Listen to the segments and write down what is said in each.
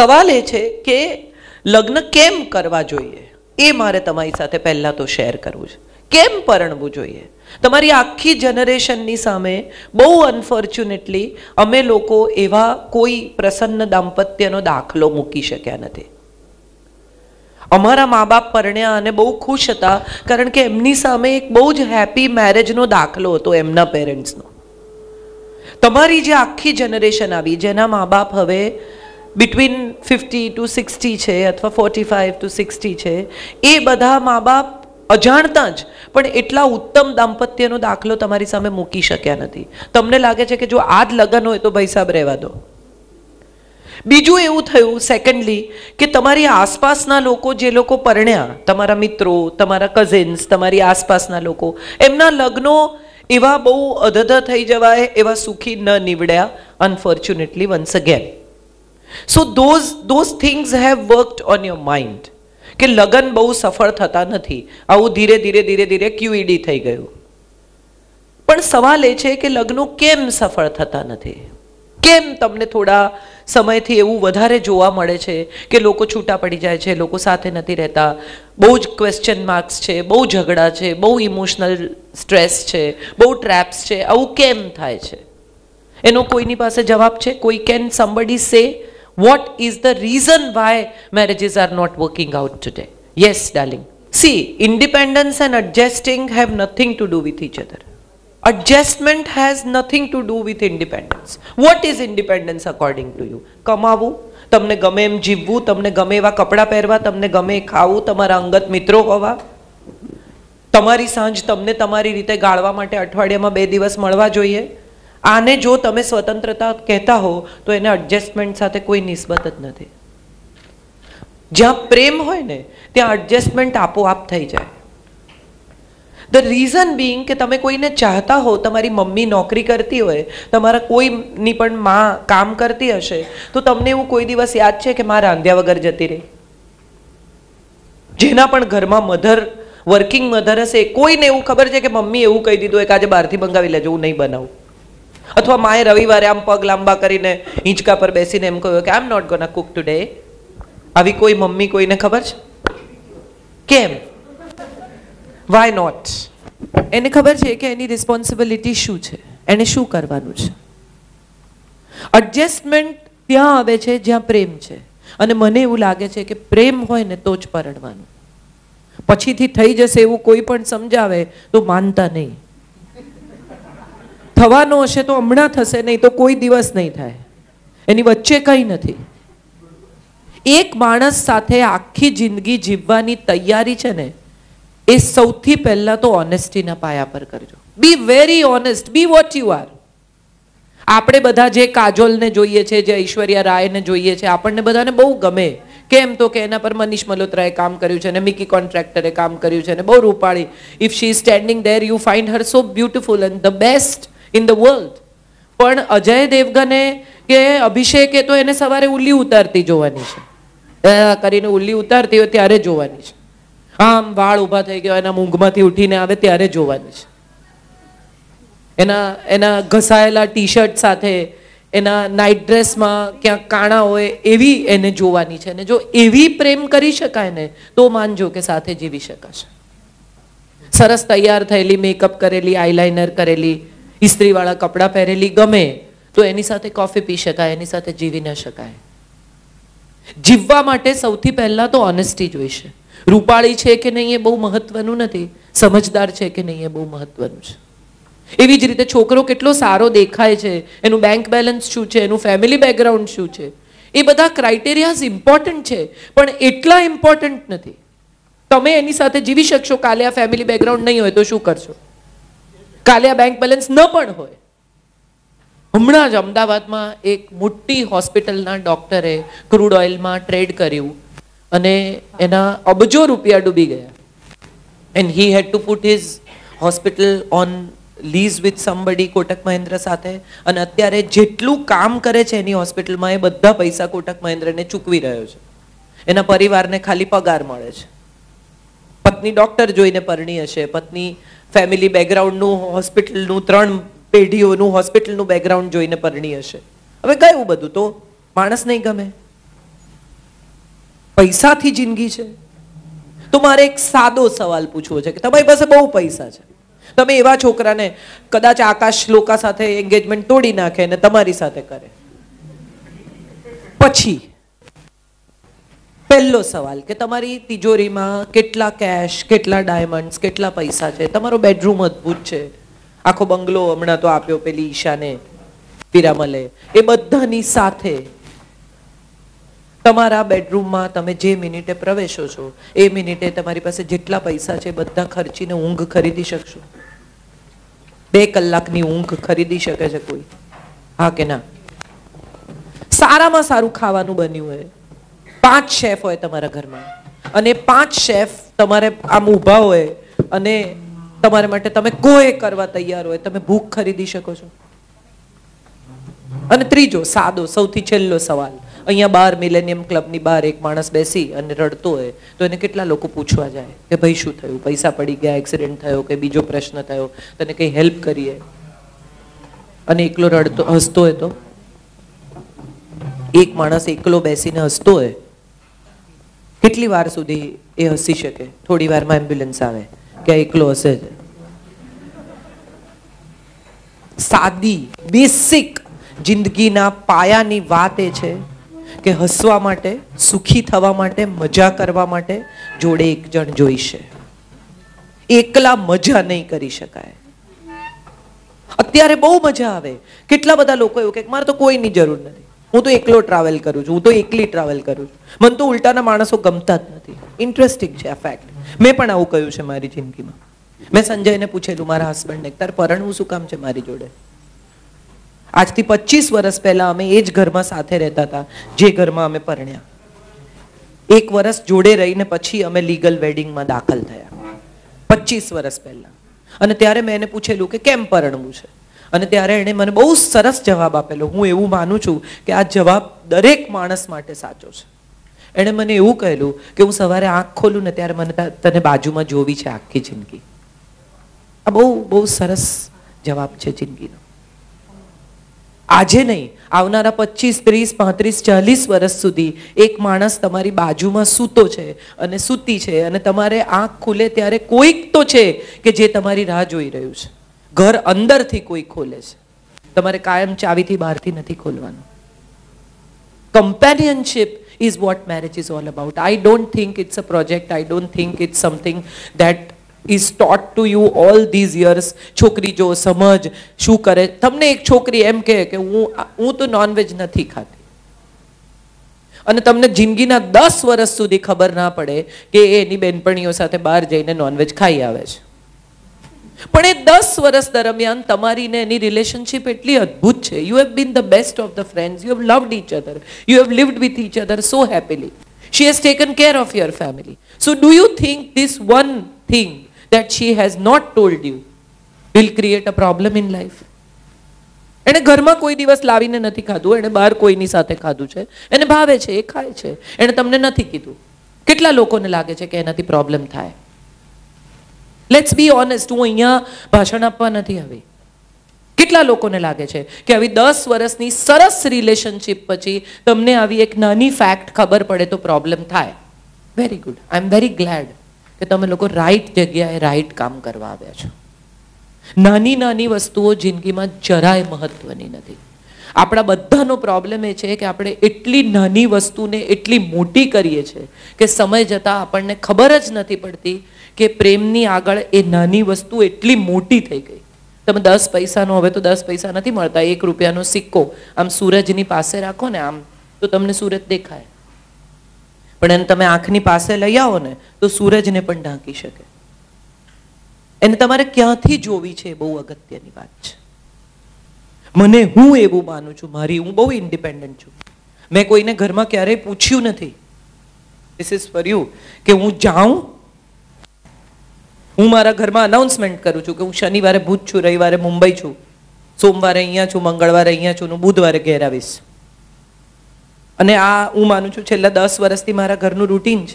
સવાલ એ છે કે લગ્ન કેમ કરવા જોઈએ એ મારે તમારી સાથે પહેલાં તો શેર કરવું છે કેમ પરણવું જોઈએ તમારી આખી જનરેશનની સામે બહુ અનફોર્ચ્યુનેટલી અમે લોકો એવા કોઈ પ્રસન્ન દાંપત્યનો દાખલો મૂકી શક્યા નથી અમારા મા બાપ પરણ્યા અને બહુ ખુશ હતા કારણ કે એમની સામે એક બહુ જ હેપી મેરેજનો દાખલો હતો એમના પેરેન્ટ્સનો તમારી જે આખી જનરેશન આવી જેના મા બાપ હવે બિટવીન ફિફ્ટી ટુ સિક્સટી છે અથવા ફોર્ટી ફાઇવ ટુ સિક્સટી છે એ બધા મા બાપ અજાણતા જ પણ એટલા ઉત્તમ દાંપત્યનો દાખલો તમારી સામે મૂકી શક્યા નથી તમને લાગે છે કે જો આ જ લગ્ન હોય તો ભાઈ સાહેબ રહેવા દો બીજું એવું થયું સેકન્ડલી કે તમારી આસપાસના લોકો જે લોકો પરણ્યા તમારા મિત્રો તમારા કઝિન્સ તમારી આસપાસના લોકો એમના લગ્નો એવા બહુ અધધ થઈ જવાય એવા સુખી ન નીવડ્યા unfortunately once again so those those things have worked on your mind કે લગ્ન બહુ સફળ થતા નથી આવું ધીરે ધીરે ધીરે ધીરે ક્યુઈડી e થઈ ગયું પણ સવાલ એ છે કે લગ્નો કેમ સફળ થતા નથી કેમ તમને થોડા સમયથી એવું વધારે જોવા મળે છે કે લોકો છૂટા પડી જાય છે લોકો સાથે નથી રહેતા બહુ જ ક્વેશ્ચન માર્ક્સ છે બહુ ઝઘડા છે બહુ ઇમોશનલ સ્ટ્રેસ છે બહુ ટ્રેપ્સ છે આવું કેમ થાય છે એનો કોઈની પાસે જવાબ છે કોઈ can somebody say What is the reason why marriages are not working out today? Yes, darling. See, independence and adjusting have nothing to do with each other. Adjustment has nothing to do with independence. What is independence according to you? કમાવું તમને ગમે એમ જીવવું તમને ગમે એવા કપડાં પહેરવા તમને ગમે ખાવું તમારા અંગત મિત્રો હોવા તમારી સાંજ તમને તમારી રીતે ગાળવા માટે અઠવાડિયામાં બે દિવસ મળવા જોઈએ આને જો તમે સ્વતંત્રતા કહેતા હો તો એને એડજસ્ટમેન્ટ સાથે કોઈ નિસ્બત જ નથી જ્યાં પ્રેમ હોય ને ત્યાં એડજસ્ટમેન્ટ આપોઆપ થઈ જાય ધ રીઝન બિંગ કે તમે કોઈને ચાહતા હો તમારી મમ્મી નોકરી કરતી હોય તમારા કોઈની પણ માં કામ કરતી હશે તો તમને એવું કોઈ દિવસ યાદ છે કે માં રાંધ્યા વગર જતી રહી જેના પણ ઘરમાં મધર વર્કિંગ મધર હશે કોઈને એવું ખબર છે કે મમ્મી એવું કહી દીધું હોય કે આજે બહારથી મંગાવી લેજો હું નહીં બનાવું અથવા માએ રવિવારે આમ પગ લાંબા કરીને હિંચકા પર બેસીને એમ કહ્યું કે I am not gonna cook today આવી કોઈ મમ્મી કોઈને ખબર છે કેમ વાય નોટ એને ખબર છે કે એની રિસ્પોન્સિબિલિટી શું છે એને શું કરવાનું છે એડજસ્ટમેન્ટ ત્યાં આવે છે જ્યાં પ્રેમ છે અને મને એવું લાગે છે કે પ્રેમ હોય ને તો જ પરણવાનું પછીથી થઈ જશે એવું કોઈ પણ સમજાવે તો માનતા નહીં થવાનો હશે તો હમણાં થશે નહીં તો કોઈ દિવસ નહીં થાય એની વચ્ચે કંઈ નથી એક માણસ સાથે આખી જિંદગી જીવવાની તૈયારી છે ને એ સૌથી પહેલા તો ઓનેસ્ટીના પાયા પર કરજો be very honest be what you are આપણે બધા જે કાજોલને જોઈએ છે જે ઐશ્વર્યા રાયને જોઈએ છે આપણને બધાને બહુ ગમે કેમ તો કે એના પર મનીષ મલ્હોત્રાએ કામ કર્યું છે ને મિકી કોન્ટ્રાક્ટરે કામ કર્યું છે ને બહુ રૂપાળી if she standing there you find her so beautiful and the best in the world પણ અજય દેવગને કે અભિષેકે તો એને સવારે ઉલ્લી ઉતારતી જોવાની છે કરીને ઉલ્લી ઉતારતી હોય ત્યારે જોવાની છે આમ વાળ ઊભા થઈ ગયો એના મૂંઘમાંથી ઉઠીને આવે ત્યારે જોવાની છે એના એના ઘસાયેલા ટી શર્ટ સાથે એના નાઇટ ડ્રેસમાં ક્યાંક કાણા હોય એવી એને જોવાની છે અને જો એવી પ્રેમ કરી શકાય ને તો માનજો કે સાથે જીવી શકાશે સરસ તૈયાર થયેલી મેકઅપ કરેલી આઈલાઇનર કરેલી ઇસ્ત્રીવાળા કપડાં પહેરેલી ગમે તો એની સાથે કોફી પી શકાય એની સાથે જીવી ન શકાય જીવવા માટે સૌથી પહેલા તો ઓનેસ્ટી જોઈશે રૂપાળી છે કે નહીં એ બહુ મહત્વનું નથી સમજદાર છે કે નહીં એ બહુ મહત્વનું છે એવી જ રીતે છોકરો કેટલો સારો દેખાય છે એનું બેંક બેલેન્સ શું છે એનું ફેમિલી બેકગ્રાઉન્ડ શું છે એ બધા ક્રાઇટેરિયાઝ ઇમ્પોર્ટન્ટ છે પણ એટલા ઇમ્પોર્ટન્ટ નથી તમે એની સાથે જીવી શકશો કાલે આ ફેમિલી બેકગ્રાઉન્ડ નહીં હોય તો શું કરશો કાલે આ બેંક બેલેન્સ ન પણ હોય હમણાં જ અમદાવાદમાં એક મોટી હોસ્પિટલના ડોક્ટરે ક્રૂડ ઓઇલમાં ટ્રેડ કર્યું અને એના અબજો રૂપિયા ડૂબી ગયા and he had to put his hospital on lease with somebody Kotak Mahindra સાથે અને અત્યારે જેટલું કામ કરે છે એની હોસ્પિટલમાં એ બધા પૈસા કોટક મહેન્દ્રને ચૂકવી રહ્યો છે એના પરિવારને ખાલી પગાર મળે છે પત્ની ડૉક્ટર જોઈને પરણી હશે પત્ની ફેમિલી બેકગ્રાઉન્ડનું હોસ્પિટલનું ત્રણ પેઢીઓનું હોસ્પિટલનું બેકગ્રાઉન્ડ જોઈને પરણી હશે હવે કયું બધું તો માણસ નહીં ગમે પૈસાથી જિંદગી છે તો મારે એક સાદો સવાલ પૂછવો છે કે તમારી પાસે બહુ પૈસા છે તમે એવા છોકરાને કદાચ આકાશ લોકા સાથે એન્ગેજમેન્ટ તોડી નાખે અને તમારી સાથે કરે પછી પહેલો સવાલ કે તમારી તિજોરીમાં કેટલા કેશ કેટલા ડાયમંડ કેટલા પૈસા છે તમારો બેડરૂમ અદ્ભુત છે આખો બંગલો હમણાં તો આપ્યો પેલી ઈશાને પિરામલે એ બધાની સાથે તમારા બેડરૂમમાં તમે જે મિનિટે પ્રવેશો છો એ મિનિટે તમારી પાસે જેટલા પૈસા છે બધા ખર્ચીને ઊંઘ ખરીદી શકશો બે કલાકની ઊંઘ ખરીદી શકે છે કોઈ હા કે ના સારામાં સારું ખાવાનું બન્યું હોય પાંચ શેફ હોય તમારા ઘરમાં અને પાંચ શેફ તમારે આમ ઊભા હોય અને તમારા માટે તમે કોઈ કરવા તૈયાર હોય તમે ભૂખ ખરીદી શકો છો અને ત્રીજો સાદો સૌથી છેલ્લો સવાલ અહીંયા બાર મિલેનિયમ ક્લબની બહાર એક માણસ બેસી અને રડતો હોય તો એને કેટલા લોકો પૂછવા જાય કે ભાઈ શું થયું પૈસા પડી ગયા એક્સિડન્ટ થયો કે બીજો પ્રશ્ન થયો તને કંઈ હેલ્પ કરીએ અને એકલો રડતો હસતો હોય તો એક માણસ એકલો બેસીને હસતો હોય કેટલી વાર સુધી એ હસી શકે થોડી વારમાં એમ્બ્યુલન્સ આવે કે એકલો હશે જ સાદી બેસિક જિંદગીના પાયાની વાત એ છે કે હસવા માટે સુખી થવા માટે મજા કરવા માટે જોડે એક જણ જોઈશે એકલા મજા નહીં કરી શકાય અત્યારે બહુ મજા આવે કેટલા બધા લોકો એવું કે મારે તો કોઈની જરૂર નથી હું તો એકલો ટ્રાવેલ કરું છું હું તો એકલી ટ્રાવેલ કરું છું મને તો ઉલટાના માણસો ગમતા જ નથી ઇન્ટરેસ્ટિંગ છે આ ફેક્ટ મેં પણ આવું કહ્યું છે મારી જિંદગીમાં મેં સંજયને પૂછેલું મારા હસબન્ડને તાર પરણવું શું કામ છે મારી જોડે આજથી પચીસ વર્ષ પહેલા અમે એ જ ઘરમાં સાથે રહેતા હતા જે ઘરમાં અમે પરણ્યા એક વર્ષ જોડે રહીને પછી અમે લીગલ વેડિંગમાં દાખલ થયા પચીસ વર્ષ પહેલા અને ત્યારે મેં એને પૂછેલું કે કેમ પરણવું છે અને ત્યારે એણે મને બહુ સરસ જવાબ આપેલો હું એવું માનું છું કે આ જવાબ દરેક માણસ માટે સાચો છે એણે મને એવું કહેલું કે હું સવારે આંખ ખોલું ને ત્યારે મને તને બાજુમાં જોવી છે આખી જિંદગી આ બહુ બહુ સરસ જવાબ છે જિંદગીનો આજે નહીં આવનારા પચીસ ત્રીસ પાંત્રીસ ચાલીસ વર્ષ સુધી એક માણસ તમારી બાજુમાં સૂતો છે અને સૂતી છે અને તમારે આંખ ખુલે ત્યારે કોઈક તો છે કે જે તમારી રાહ જોઈ રહ્યું છે ઘર અંદરથી કોઈ ખોલે છે તમારે કાયમ ચાવીથી બહારથી નથી ખોલવાનું companionship is what marriage is all about I don't think it's a project I don't think it's something that is taught to you all these years છોકરી જો સમજ શું કરે તમને એક છોકરી એમ કહે કે હું હું તો નોનવેજ નથી ખાતી અને તમને જિંદગીના દસ વર્ષ સુધી ખબર ના પડે કે એની બેનપણીઓ સાથે બહાર જઈને નોનવેજ ખાઈ આવે છે પણ એ દસ વર્ષ દરમિયાન તમારીને એની રિલેશનશીપ એટલી અદ્ભુત છે you have been the best of the friends you have loved each other you have lived with each other so happily she has taken care of your family so do you think this one thing that she has not told you will create a problem in life એણે ઘરમાં કોઈ દિવસ લાવીને નથી ખાધું એણે બહાર કોઈની સાથે ખાધું છે એને ભાવે છે એ ખાય છે એણે તમને નથી કીધું કેટલા લોકોને લાગે છે કે એનાથી પ્રોબ્લેમ થાય લેટ્સ બી ઓનેસ્ટ હું અહીંયા ભાષણ આપવા નથી આવી કેટલા લોકોને લાગે છે કે આવી દસ વર્ષની સરસ રિલેશનશીપ પછી તમને આવી એક નાની ફેક્ટ ખબર પડે તો પ્રોબ્લેમ થાય very good I am very glad કે તમે લોકો રાઈટ જગ્યાએ રાઈટ કામ કરવા આવ્યા છો નાની નાની વસ્તુઓ જિંદગીમાં જરાય મહત્વની નથી આપણા બધાનો પ્રોબ્લેમ એ છે કે આપણે એટલી નાની વસ્તુને એટલી મોટી કરીએ છીએ કે સમય જતાં આપણને ખબર જ નથી પડતી કે પ્રેમની આગળ એ નાની વસ્તુ એટલી મોટી થઈ ગઈ તમે દસ પૈસાનો હવે તો દસ પૈસા નથી મળતા એક રૂપિયાનો સિક્કો આમ સૂરજની પાસે રાખો ને આમ તો તમને સૂરજ દેખાય પણ એને તમે આંખની પાસે લઈ આવો ને તો સૂરજને પણ ઢાંકી શકે એને તમારે ક્યાંથી જોવી છે બહુ અગત્યની વાત છે મને હું એવું માનું છું મારી હું બહુ ઇન્ડિપેન્ડન્ટ છું મેં કોઈને ઘરમાં ક્યારેય પૂછ્યું નથી દિસ ઇઝ ફર યુ કે હું જાઉં હું મારા ઘરમાં અનાઉન્સમેન્ટ કરું છું કે હું શનિવારે ભુજ છું રવિવારે મુંબઈ છું સોમવારે અહીંયા છું મંગળવારે અહીંયા છું હું બુધવારે ઘેર આવીશ અને આ હું માનું છું છેલ્લા દસ વર્ષથી મારા ઘરનું રૂટીન છે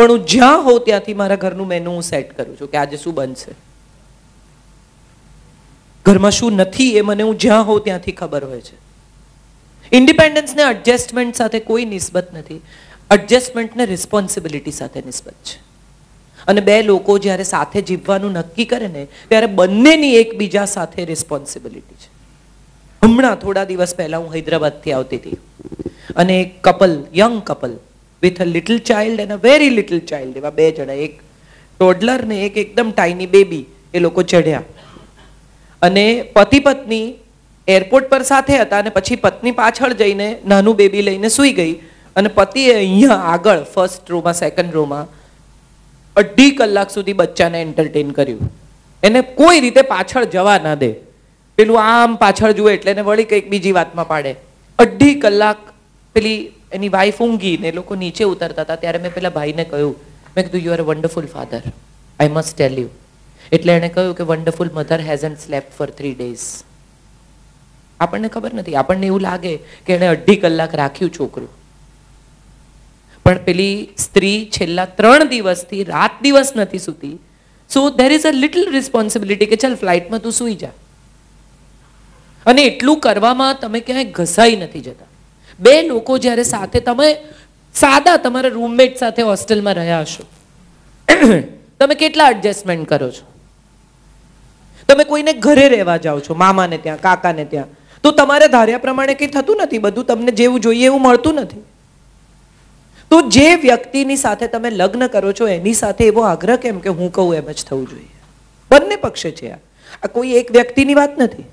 પણ હું જ્યાં હોઉં ત્યાંથી મારા ઘરનું મેનુ હું સેટ કરું છું કે આજે શું બનશે ઘરમાં શું નથી એ મને હું જ્યાં હોઉં ત્યાંથી ખબર હોય છે ઇન્ડિપેન્ડન્સને એડજસ્ટમેન્ટ સાથે કોઈ નિસ્બત નથી એડજસ્ટમેન્ટને રિસ્પોન્સિબિલિટી સાથે નિસ્બત છે અને બે લોકો જ્યારે સાથે જીવવાનું નક્કી કરે ને ત્યારે બંનેની એકબીજા સાથે રિસ્પોન્સિબિલિટી છે હમણાં થોડા દિવસ પહેલાં હું હૈદરાબાદથી આવતી હતી અને એક couple young couple with a little child and a very little child એવા બે જણા એક ટોડલર ને એક એકદમ ટાઈની બેબી એ લોકો ચઢ્યા અને પતિ પત્ની એરપોર્ટ પર સાથે હતા અને પછી પત્ની પાછળ જઈને નાનું બેબી લઈને સૂઈ ગઈ અને પતિએ અહીંયા આગળ ફર્સ્ટ રોમાં સેકન્ડ રોમાં અઢી કલાક સુધી બચ્ચાને એન્ટરટેન કર્યું એને કોઈ રીતે પાછળ જવા ના દે પેલું આમ પાછળ જુએ એટલે એને વળી કંઈક બીજી વાતમાં પાડે અઢી કલાક પેલી એની વાઈફ ઊંઘી ને લોકો નીચે ઉતરતા હતા ત્યારે મેં પેલા ભાઈને કહ્યું મેં કીધું you are wonderful father I must tell you એટલે એણે કહ્યું કે wonderful mother has and slept for three days આપણને ખબર નથી આપણને એવું લાગે કે એણે અઢી કલાક રાખ્યું છોકરું પણ પેલી સ્ત્રી છેલ્લા ત્રણ દિવસથી રાત દિવસ નથી સુતી so there is a little responsibility કે ચાલ ફ્લાઇટમાં તું સુઈ જા અને એટલું કરવામાં તમે ક્યાંય ઘસાઈ નથી જતા બે લોકો જ્યારે સાથે તમે સાદા તમારા રૂમમેટ સાથે હોસ્ટેલમાં રહ્યા હશો તમે કેટલા એડજસ્ટમેન્ટ કરો છો તમે કોઈને ઘરે રહેવા જાઓ છો મામાને ત્યાં કાકાને ત્યાં તો તમારે ધાર્યા પ્રમાણે કંઈ થતું નથી બધું તમને જેવું જોઈએ એવું મળતું નથી તો જે વ્યક્તિની સાથે તમે લગ્ન કરો છો એની સાથે એવો આગ્રહ કેમ કે હું કહું એમ જ થવું જોઈએ બંને પક્ષે છે આ આ કોઈ એક વ્યક્તિની વાત નથી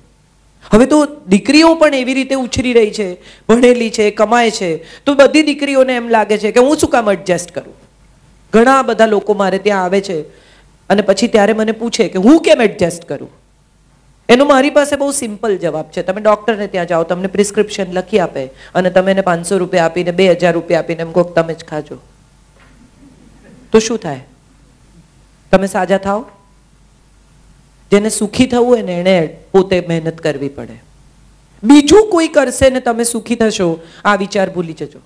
હવે તો દીકરીઓ પણ એવી રીતે ઉછરી રહી છે ભણેલી છે કમાય છે તો બધી દીકરીઓને એમ લાગે છે કે હું શું કામ એડજસ્ટ કરું ઘણા બધા લોકો મારે ત્યાં આવે છે અને પછી ત્યારે મને પૂછે કે હું કેમ એડજસ્ટ કરું એનો મારી પાસે બહુ સિમ્પલ જવાબ છે તમે ડૉક્ટરને ત્યાં જાઓ તમને પ્રિસ્ક્રિપ્શન લખી આપે અને તમે એને પાંચસો રૂપિયા આપીને બે હજાર રૂપિયા આપીને એમ કોક તમે જ ખાજો તો શું થાય તમે સાજા થાઓ જેને સુખી થવું હોય ને એને પોતે મહેનત કરવી પડે બીજું કોઈ કરશે ને તમે સુખી થશો આ વિચાર ભૂલી જજો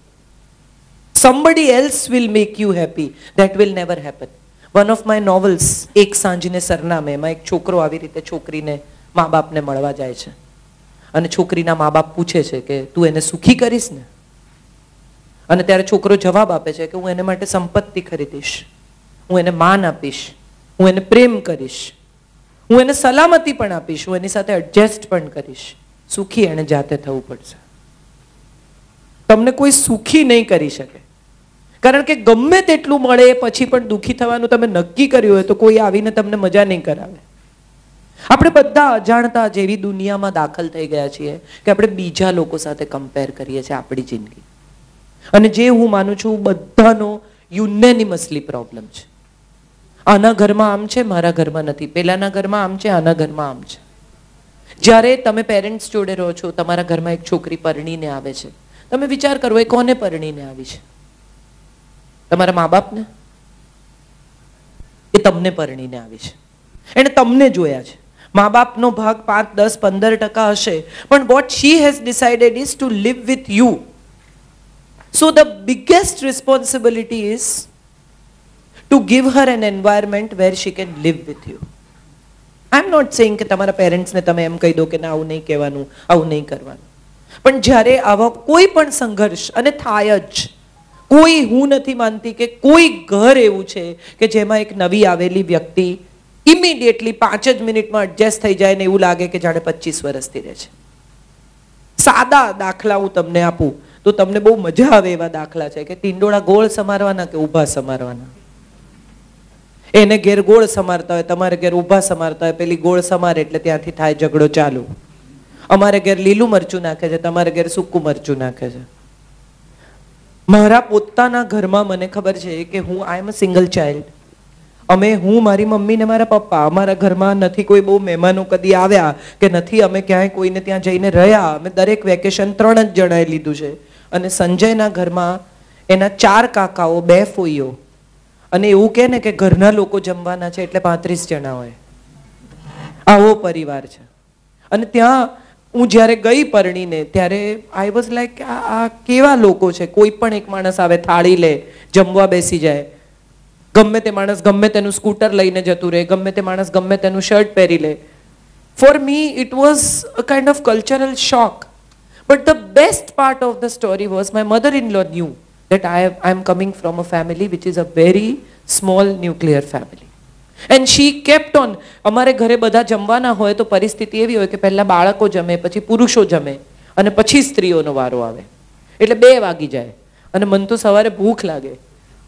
somebody else will make you happy that will never happen one of my novels એક સાંજને સરનામે એમાં એક છોકરો આવી રીતે છોકરીને મા બાપને મળવા જાય છે અને છોકરીના મા બાપ પૂછે છે કે તું એને સુખી કરીશ ને અને ત્યારે છોકરો જવાબ આપે છે કે હું એને માટે સંપત્તિ ખરીદીશ હું એને માન આપીશ હું એને પ્રેમ કરીશ હું એને સલામતી પણ આપીશ હું એની સાથે એડજસ્ટ પણ કરીશ સુખી એને જાતે થવું પડશે તમને કોઈ સુખી નહીં કરી શકે કારણ કે ગમે તેટલું મળે પછી પણ દુઃખી થવાનું તમે નક્કી કર્યું હોય તો કોઈ આવીને તમને મજા નહીં કરાવે આપણે બધા અજાણતા જેવી દુનિયામાં દાખલ થઈ ગયા છીએ કે આપણે બીજા લોકો સાથે કમ્પેર કરીએ છીએ આપણી જિંદગી અને જે હું માનું છું બધાનો યુનેનિમસલી પ્રોબ્લેમ છે આના ઘરમાં આમ છે મારા ઘરમાં નથી પેલાના ઘરમાં આમ છે આના ઘરમાં આમ છે જ્યારે તમે પેરેન્ટ્સ જોડે રહો છો તમારા ઘરમાં એક છોકરી પરણીને આવે છે તમે વિચાર કરો એ કોને પરણીને આવી છે તમારા મા બાપને એ તમને પરણીને આવી છે એને તમને જોયા છે મા બાપનો ભાગ પાંચ દસ પંદર ટકા હશે પણ what she has decided is to live with you so the biggest responsibility is to give her an environment where she can live with you I am not saying કે તમારા પેરેન્ટ્સને તમે એમ કહી દો કે ના આવું નહીં કહેવાનું આવું નહીં કરવાનું પણ જ્યારે આવા કોઈ પણ સંઘર્ષ અને થાય જ કોઈ હું નથી માનતી કે કોઈ ઘર એવું છે કે જેમાં એક નવી આવેલી વ્યક્તિ ઇમિડિયેટલી પાંચ જ મિનિટમાં એડજસ્ટ થઈ જાય ને એવું લાગે કે જાણે પચીસ વર્ષથી રહે છે સાદા દાખલા હું તમને આપું તો તમને બહુ મજા આવે એવા દાખલા છે કે ટીંડોળા ગોળ સમારવાના કે ઊભા સમારવાના એને ઘેર ગોળ સમારતા હોય તમારે ઘેર ઊભા સમારતા હોય પેલી ગોળ સમારે એટલે ત્યાંથી થાય ઝઘડો ચાલુ અમારે ઘેર લીલું મરચું નાખે છે તમારે ઘેર સૂકું મરચું નાખે છે મારા પોતાના ઘરમાં મને ખબર છે કે હું આઈ એમ અ સિંગલ ચાઇલ્ડ અમે હું મારી મમ્મી ને મારા પપ્પા અમારા ઘરમાં નથી કોઈ બહુ મહેમાનો કદી આવ્યા કે નથી અમે ક્યાંય કોઈને ત્યાં જઈને રહ્યા અમે દરેક વેકેશન ત્રણ જ જણાએ લીધું છે અને સંજયના ઘરમાં એના ચાર કાકાઓ બે ફોઈઓ અને એવું કહે ને કે ઘરના લોકો જમવાના છે એટલે પાંત્રીસ જણા હોય આવો પરિવાર છે અને ત્યાં હું જ્યારે ગઈ પરણીને ત્યારે આઈ વોઝ લાઈક આ કેવા લોકો છે કોઈ પણ એક માણસ આવે થાળી લે જમવા બેસી જાય ગમે તે માણસ ગમે તેનું સ્કૂટર લઈને જતું રહે ગમે તે માણસ ગમે તેનું શર્ટ પહેરી લે for me it was a kind of cultural shock but the best part of the story was my mother in law knew that I I am coming from a family which is a very small nuclear family. And she kept on અમારે ઘરે બધા જમવાના હોય તો પરિસ્થિતિ એવી હોય કે પહેલાં બાળકો જમે પછી પુરુષો જમે અને પછી સ્ત્રીઓનો વારો આવે એટલે બે વાગી જાય અને મન તો સવારે ભૂખ લાગે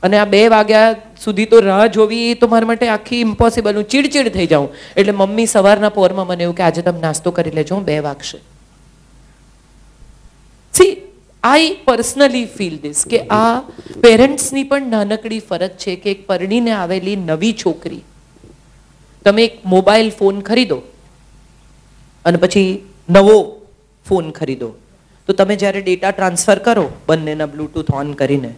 અને આ બે વાગ્યા સુધી તો રાહ જોવી તો મારા માટે આખી ઇમ્પોસિબલ હું ચીડચીડ થઈ જાઉં એટલે મમ્મી સવારના પોરમાં મને એવું કે આજે તમે નાસ્તો કરી લેજો બે વાગશે see I personally feel this કે આ પેરેન્ટ્સની પણ નાનકડી ફરજ છે કે એક પરણીને આવેલી નવી છોકરી તમે એક મોબાઈલ ફોન ખરીદો અને પછી નવો ફોન ખરીદો તો તમે જ્યારે ડેટા ટ્રાન્સફર કરો બંનેના બ્લૂટૂથ ઓન કરીને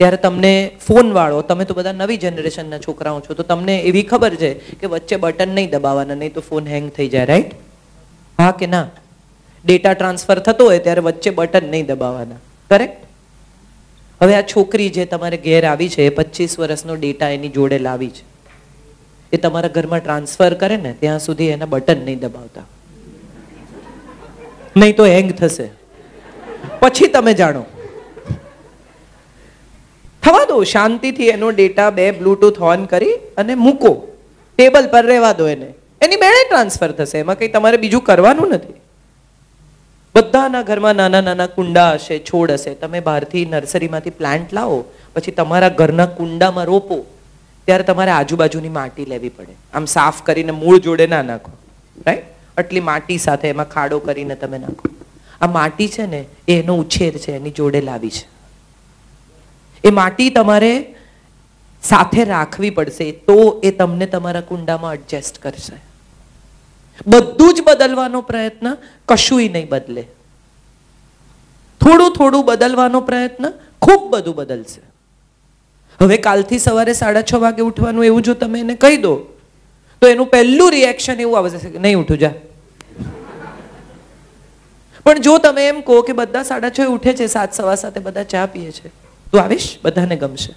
ત્યારે તમને ફોનવાળો તમે તો બધા નવી જનરેશનના છોકરાઓ છો તો તમને એવી ખબર છે કે વચ્ચે બટન નહીં દબાવવાના નહીં તો ફોન હેંગ થઈ જાય રાઈટ હા કે ના ડેટા ટ્રાન્સફર થતો હોય ત્યારે વચ્ચે બટન નહીં દબાવવાના કરેક્ટ હવે આ છોકરી જે તમારે ઘેર આવી છે પચીસ વર્ષનો ડેટા એની જોડે લાવી છે એ તમારા ઘરમાં ટ્રાન્સફર કરે ને ત્યાં સુધી એના બટન નહીં દબાવતા નહીં તો હેંગ થશે પછી તમે જાણો થવા દો શાંતિથી એનો ડેટા બે બ્લૂટૂથ ઓન કરી અને મૂકો ટેબલ પર રહેવા દો એને એની બેણે ટ્રાન્સફર થશે એમાં કંઈ તમારે બીજું કરવાનું નથી બધાના ઘરમાં નાના નાના કુંડા હશે છોડ હશે તમે બહારથી નર્સરીમાંથી પ્લાન્ટ લાવો પછી તમારા ઘરના કુંડામાં રોપો ત્યારે તમારે આજુબાજુની માટી લેવી પડે આમ સાફ કરીને મૂળ જોડે ના નાખો રાઈટ આટલી માટી સાથે એમાં ખાડો કરીને તમે નાખો આ માટી છે ને એનો ઉછેર છે એની જોડે લાવી છે એ માટી તમારે સાથે રાખવી પડશે તો એ તમને તમારા કુંડામાં એડજસ્ટ કરશે બધું જ બદલવાનો પ્રયત્ન કશુંય નહીં બદલે થોડું થોડું બદલવાનો પ્રયત્ન ખૂબ બધું બદલશે હવે કાલથી સવારે સાડા છ વાગે ઉઠવાનું એવું જો તમે એને કહી દો તો એનું પહેલું રિએક્શન એવું આવશે નહીં ઉઠું જા પણ જો તમે એમ કહો કે બધા સાડા છ ઉઠે છે સાત સવા સાથે બધા ચા પીએ છે તું આવીશ બધાને ગમશે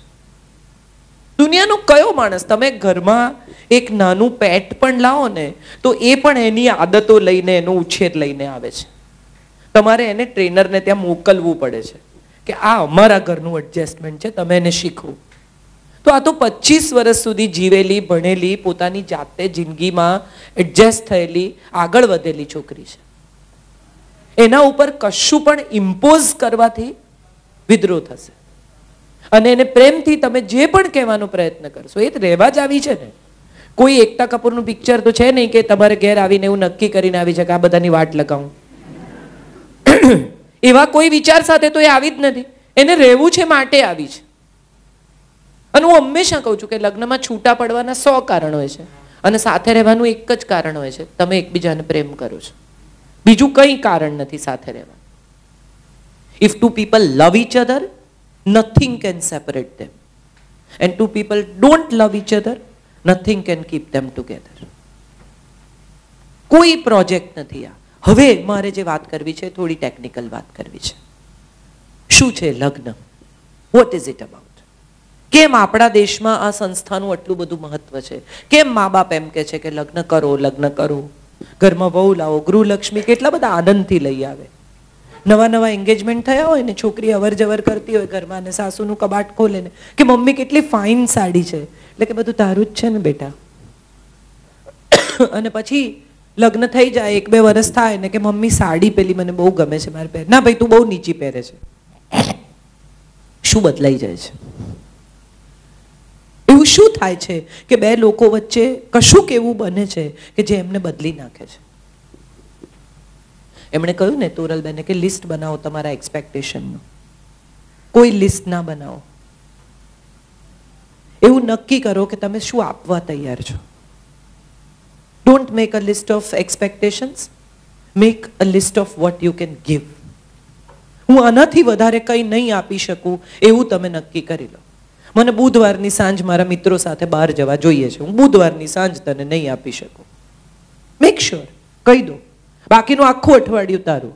દુનિયાનો કયો માણસ તમે ઘરમાં એક નાનું પેટ પણ લાવો ને તો એ પણ એની આદતો લઈને એનો ઉછેર લઈને આવે છે તમારે એને ટ્રેનરને ત્યાં મોકલવું પડે છે કે આ અમારા ઘરનું એડજસ્ટમેન્ટ છે તમે એને શીખવું તો આ તો પચીસ વર્ષ સુધી જીવેલી ભણેલી પોતાની જાતે જિંદગીમાં એડજસ્ટ થયેલી આગળ વધેલી છોકરી છે એના ઉપર કશું પણ ઇમ્પોઝ કરવાથી વિદ્રોહ થશે અને એને પ્રેમથી તમે જે પણ કહેવાનો પ્રયત્ન કરશો એ તો રહેવા જ આવી છે ને કોઈ એકતા કપૂરનું પિક્ચર તો છે નહીં કે તમારે ઘેર આવીને એવું નક્કી કરીને આવી છે કે આ બધાની વાટ લગાવું એવા કોઈ વિચાર સાથે તો એ આવી જ નથી એને રહેવું છે માટે આવી છે અને હું હંમેશા કહું છું કે લગ્નમાં છૂટા પડવાના સો કારણ હોય છે અને સાથે રહેવાનું એક જ કારણ હોય છે તમે એકબીજાને પ્રેમ કરો છો બીજું કંઈ કારણ નથી સાથે રહેવાનું if two people love each other Nothing can separate them. And two people don't love each other, nothing can keep them together. કોઈ પ્રોજેક્ટ નથી આ હવે મારે જે વાત કરવી છે થોડી ટેકનિકલ વાત કરવી છે શું છે લગ્ન વોટ ઇઝ ઇટ અબાઉટ કેમ આપણા દેશમાં આ સંસ્થાનું આટલું બધું મહત્વ છે કેમ મા બાપ એમ કે છે કે લગ્ન કરો લગ્ન કરો ઘરમાં વહુ લાવો ગૃહલક્ષ્મી કેટલા બધા આનંદથી લઈ આવે નવા નવા એન્ગેજમેન્ટ થયા હોય ને છોકરી અવર જવર કરતી હોય ઘરમાં અને સાસુનું કબાટ ખોલે ને કે મમ્મી કેટલી ફાઇન સાડી છે એટલે કે બધું તારું જ છે ને બેટા અને પછી લગ્ન થઈ જાય એક બે વર્ષ થાય ને કે મમ્મી સાડી પેલી મને બહુ ગમે છે મારે પહેર ના ભાઈ તું બહુ નીચી પહેરે છે શું બદલાઈ જાય છે એવું શું થાય છે કે બે લોકો વચ્ચે કશું કેવું બને છે કે જે એમને બદલી નાખે છે એમણે કહ્યું ને તોરલબેને કે લિસ્ટ બનાવો તમારા એક્સપેક્ટેશનનું કોઈ લિસ્ટ ના બનાવો એવું નક્કી કરો કે તમે શું આપવા તૈયાર છો don't make a list of expectations make a list of what you can give હું આનાથી વધારે કંઈ નહીં આપી શકું એવું તમે નક્કી કરી લો મને બુધવારની સાંજ મારા મિત્રો સાથે બહાર જવા જોઈએ છે હું બુધવારની સાંજ તને નહીં આપી શકું મેક શ્યોર કહી દઉં બાકીનું આખું અઠવાડિયું તારું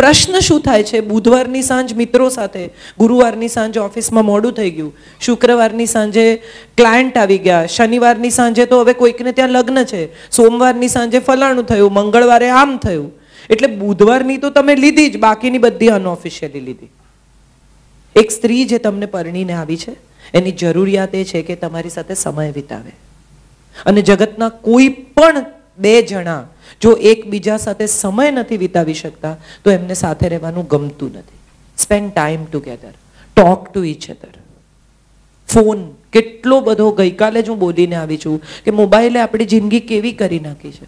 પ્રશ્ન શું થાય છે બુધવારની સાંજ મિત્રો સાથે ગુરુવારની સાંજે ઓફિસમાં મોડું થઈ ગયું શુક્રવારની સાંજે ક્લાયન્ટ આવી ગયા શનિવારની સાંજે તો હવે કોઈકને ત્યાં લગ્ન છે સોમવારની સાંજે ફલાણું થયું મંગળવારે આમ થયું એટલે બુધવારની તો તમે લીધી જ બાકીની બધી અનઓફિશિયલી લીધી એક સ્ત્રી જે તમને પરણીને આવી છે એની જરૂરિયાત એ છે કે તમારી સાથે સમય વિતાવે અને જગતના કોઈ પણ બે જણા જો એકબીજા સાથે સમય નથી વિતાવી શકતા તો એમને સાથે રહેવાનું ગમતું નથી spend time together talk to each other phone કેટલો બધો ગઈકાલે જ હું બોલીને આવી છું કે મોબાઈલે આપણી જિંદગી કેવી કરી નાખી છે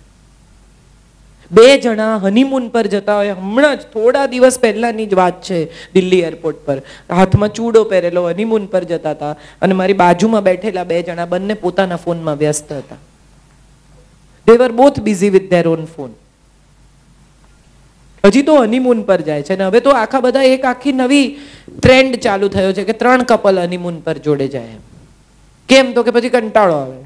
બે જણા હનીમૂન પર જતા હોય હમણાં જ થોડા દિવસ પહેલાંની જ વાત છે દિલ્હી એરપોર્ટ પર હાથમાં ચૂડો પહેરેલો હનીમૂન પર જતા હતા અને મારી બાજુમાં બેઠેલા બે જણા બંને પોતાના ફોનમાં વ્યસ્ત હતા they were both busy with their own phone હજી તો હનીમૂન પર જાય છે ને હવે તો આખા બધા એક આખી નવી ટ્રેન્ડ ચાલુ થયો છે કે ત્રણ કપલ હનીમૂન પર જોડે જાય કેમ તો કે પછી કંટાળો આવે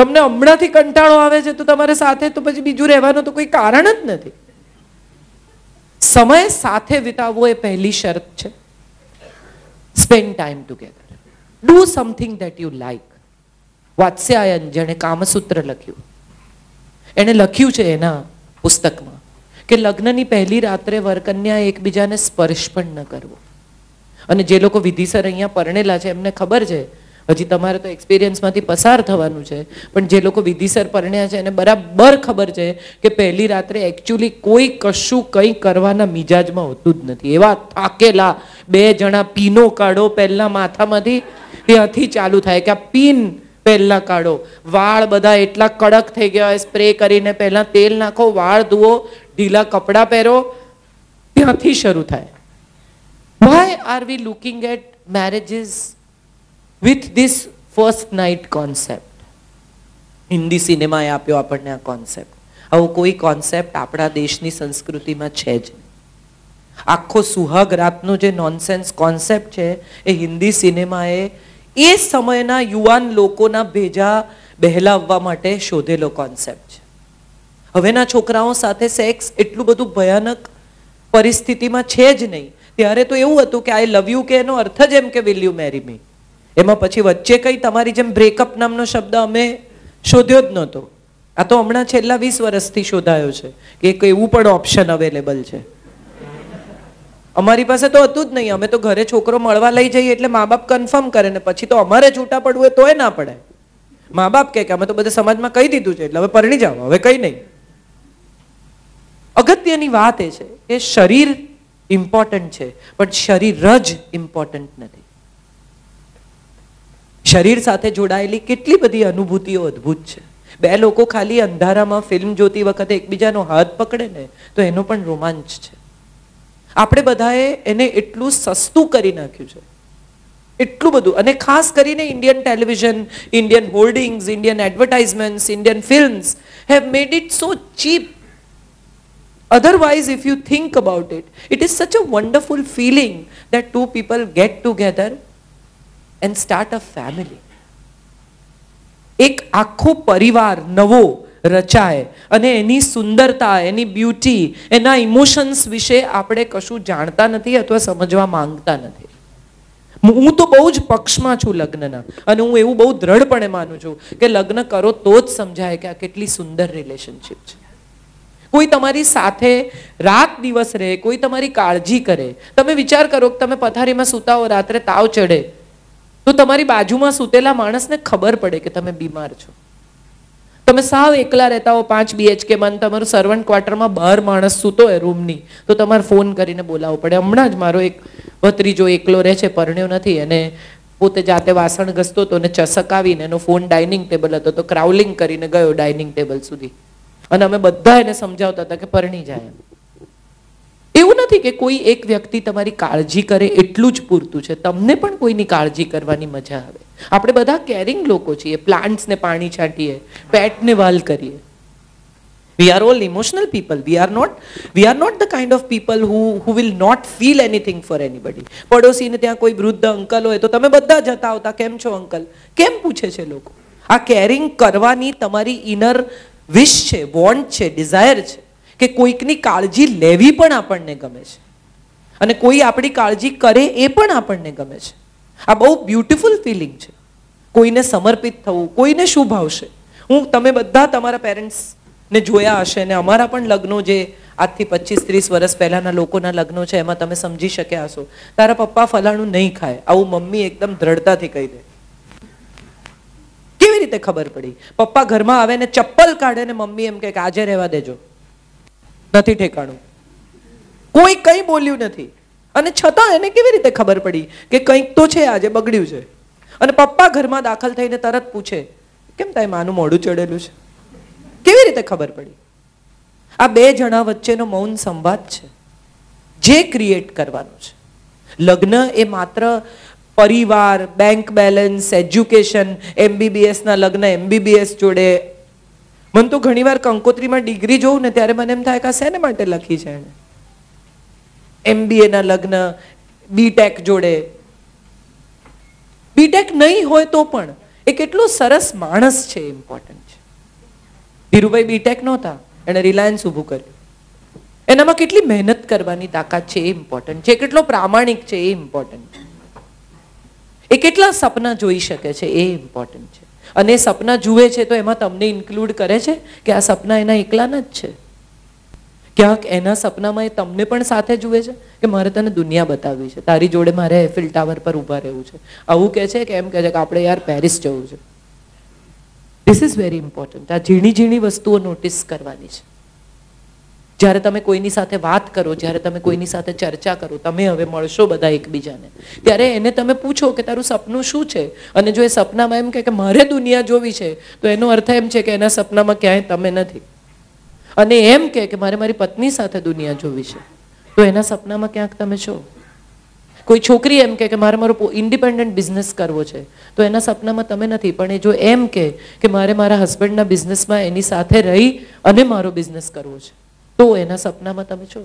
તમને હમણાંથી કંટાળો આવે છે તો તમારે સાથે તો પછી બીજું રહેવાનું તો કોઈ કારણ જ નથી સમય સાથે વિતાવવો એ પહેલી શરત છે spend time together do something that you like Vatsyayana જેણે કામસૂત્ર લખ્યું એણે લખ્યું છે એના પુસ્તકમાં કે લગ્નની પહેલી રાત્રે વરકન્યા એકબીજાને સ્પર્શ પણ ન કરવો અને જે લોકો વિધિસર અહીંયા પરણેલા છે એમને ખબર છે હજી તમારે તો એક્સપિરિયન્સમાંથી પસાર થવાનું છે પણ જે લોકો વિધિસર પરણ્યા છે એને બરાબર ખબર છે કે પહેલી રાત્રે એકચ્યુઅલી કોઈ કશું કંઈ કરવાના મિજાજમાં હોતું જ નથી એવા થાકેલા બે જણા પીનો કાઢો પહેલાં માથામાંથી ત્યાંથી ચાલુ થાય કે આ પીન પહેલાં કાઢો વાળ બધા એટલા કડક થઈ ગયા હોય સ્પ્રે કરીને પહેલાં તેલ નાખો વાળ ધુઓ ઢીલા કપડાં પહેરો ત્યાંથી શરૂ થાય why are we looking at marriages with this first night concept Hindi સિનેમાએ આપ્યો આપણને આ કોન્સેપ્ટ આવો કોઈ કોન્સેપ્ટ આપણા દેશની સંસ્કૃતિમાં છે જ આખો સુહાગ રાતનો જે નોનસેન્સ કોન્સેપ્ટ છે એ હિન્દી સિનેમાએ એ સમયના યુવાન લોકોના ભેજા બહેલાવવા માટે શોધેલો કોન્સેપ્ટ છે હવેના છોકરાઓ સાથે સેક્સ એટલું બધું ભયાનક પરિસ્થિતિમાં છે જ નહીં ત્યારે તો એવું હતું કે આઈ લવ યુ કે એનો અર્થ જ એમ કે વિલ યુ મેરી મી એમાં પછી વચ્ચે કંઈ તમારી જેમ બ્રેકઅપ નામનો શબ્દ અમે શોધ્યો જ નહોતો આ તો હમણાં છેલ્લા વીસ વર્ષથી શોધાયો છે કે એક એવું પણ ઓપ્શન અવેલેબલ છે અમારી પાસે તો હતું જ નહીં અમે તો ઘરે છોકરો મળવા લઈ જઈએ એટલે મા બાપ કન્ફર્મ કરે ને પછી તો અમારે છૂટા પડવું હોય તોય ના પડે મા બાપ કે અમે તો બધા સમાજમાં કહી દીધું છે એટલે હવે પરણી જાવ હવે કંઈ નહીં અગત્યની વાત એ છે કે શરીર ઇમ્પોર્ટન્ટ છે પણ શરીર જ ઇમ્પોર્ટન્ટ નથી શરીર સાથે જોડાયેલી કેટલી બધી અનુભૂતિઓ અદ્ભુત છે બે લોકો ખાલી અંધારામાં ફિલ્મ જોતી વખતે એકબીજાનો હાથ પકડે ને તો એનો પણ રોમાંચ છે આપણે બધાએ એને એટલું સસ્તું કરી નાખ્યું છે એટલું બધું અને ખાસ કરીને Indian television Indian hoardings Indian advertisements Indian films have made it so cheap otherwise if you think about it it is such a wonderful feeling that two people get together and start a family એક આખો પરિવાર નવો રચાય અને એની સુંદરતા એની beauty એના emotions વિશે આપણે કશું જાણતા નથી અથવા સમજવા માંગતા નથી હું તો બહુ જ પક્ષમાં છું લગ્નના અને હું એવું બહુ દ્રઢપણે માનું છું કે લગ્ન કરો તો જ સમજાય કે આ કેટલી સુંદર રિલેશનશીપ છે કોઈ તમારી સાથે રાત દિવસ રહે કોઈ તમારી કાળજી કરે તમે વિચાર કરો કે તમે પથારીમાં સૂતા હો રાત્રે તાવ ચડે તો તમારી બાજુમાં સૂતેલા માણસને ખબર પડે કે તમે બીમાર છો તમે સાવ એકલા રહેતા હો પાંચ બીએચકે મન તમારું સર્વન્ટ ક્વાર્ટરમાં બાર માણસ સૂતો હોય રૂમની તો તમારે ફોન કરીને બોલાવવો પડે હમણાં જ મારો એક ભત્રીજો એકલો રહે છે પરણ્યો નથી અને પોતે જાતે વાસણ ઘસતો હતો અને ચસકાવીને એનો ફોન ડાઇનિંગ ટેબલ હતો તો ક્રાઉલિંગ કરીને ગયો ડાઇનિંગ ટેબલ સુધી અને અમે બધા એને સમજાવતા હતા કે પરણી જાય એવું નથી કે કોઈ એક વ્યક્તિ તમારી કાળજી કરે એટલું જ પૂરતું છે તમને પણ કોઈની કાળજી કરવાની મજા આવે આપણે બધા કેરિંગ લોકો છીએ પ્લાન્ટ્સને પાણી છાંટીએ પેટને વાલ કરીએ we are all emotional people we are not we are not the kind of people who who will not feel anything for anybody પડોશીને ત્યાં કોઈ વૃદ્ધ અંકલ હોય તો તમે બધા જતા આવતા કેમ છો અંકલ કેમ પૂછે છે લોકો આ કેરિંગ કરવાની તમારી ઇનર વિશ છે વોન્ટ છે ડિઝાયર છે કે કોઈકની કાળજી લેવી પણ આપણને ગમે છે અને કોઈ આપણી કાળજી કરે એ પણ આપણને ગમે છે આ બહુ બ્યુટિફુલ ફિલિંગ છે કોઈને સમર્પિત થવું કોઈને શું ભાવશે હું તમે બધા તમારા પેરેન્ટ્સને જોયા હશે ને અમારા પણ લગ્નો જે આજથી પચીસ ત્રીસ વર્ષ પહેલાંના લોકોના લગ્નો છે એમાં તમે સમજી શક્યા હશો તારા પપ્પા ફલાણું નહીં ખાય આવું મમ્મી એકદમ દ્રઢતાથી કહી દે કેવી રીતે ખબર પડી પપ્પા ઘરમાં આવે ને ચપ્પલ કાઢે ને મમ્મી એમ કે આજે રહેવા દેજો નથી ઠેકાણું કોઈ કંઈ બોલ્યું નથી અને છતાં એને કેવી રીતે ખબર પડી કે કંઈક તો છે આજે બગડ્યું છે અને પપ્પા ઘરમાં દાખલ થઈને તરત પૂછે કેમ તારે માનું મોડું ચડેલું છે કેવી રીતે ખબર પડી આ બે જણા વચ્ચેનો મૌન સંવાદ છે જે ક્રિએટ કરવાનું છે લગ્ન એ માત્ર પરિવાર બેંક બેલેન્સ એજ્યુકેશન એમબીબીએસના લગ્ન એમબીબીએસ જોડે મને તો ઘણીવાર કંકોત્રીમાં ડિગ્રી જોઉં ને ત્યારે મને એમ થાય કે શેને માટે લખી છે એણે એમબીએના લગ્ન બીટેક જોડે બીટેક નહીં હોય તો પણ એ કેટલો સરસ માણસ છે ઇમ્પોર્ટન્ટ છે ધીરુભાઈ બીટેક નહોતા એણે રિલાયન્સ ઊભું કર્યું એનામાં કેટલી મહેનત કરવાની તાકાત છે એ ઇમ્પોર્ટન્ટ છે કેટલો પ્રામાણિક છે એ ઇમ્પોર્ટન્ટ છે એ કેટલા સપના જોઈ શકે છે એ ઇમ્પોર્ટન્ટ છે અને એ સપના જુએ છે તો એમાં તમને ઇન્ક્લુડ કરે છે કે આ સપના એના એકલાના જ છે ક્યાંક એના સપનામાં એ તમને પણ સાથે જુએ છે કે મારે તને દુનિયા બતાવવી છે તારી જોડે મારે એફિલ ટાવર પર ઊભા રહેવું છે આવું કહે છે કે એમ કહે છે કે આપણે યાર પેરિસ જવું છે ધીસ ઇઝ વેરી ઇમ્પોર્ટન્ટ આ ઝીણી ઝીણી વસ્તુઓ નોટિસ કરવાની છે જ્યારે તમે કોઈની સાથે વાત કરો જ્યારે તમે કોઈની સાથે ચર્ચા કરો તમે હવે મળશો બધા એકબીજાને ત્યારે એને તમે પૂછો કે તારું સપનું શું છે અને જો એ સપનામાં એમ કે મારે દુનિયા જોવી છે તો એનો અર્થ એમ છે કે એના સપનામાં ક્યાંય તમે નથી અને એમ કે કે મારે મારી પત્ની સાથે દુનિયા જોવી છે તો એના સપનામાં ક્યાંક તમે છો કોઈ છોકરી એમ કે મારે મારો ઇન્ડિપેન્ડન્ટ બિઝનેસ કરવો છે તો એના સપનામાં તમે નથી પણ એ જો એમ કે કે મારે મારા હસબન્ડના બિઝનેસમાં એની સાથે રહી અને મારો બિઝનેસ કરવો છે તો એના સપનામાં તમે છો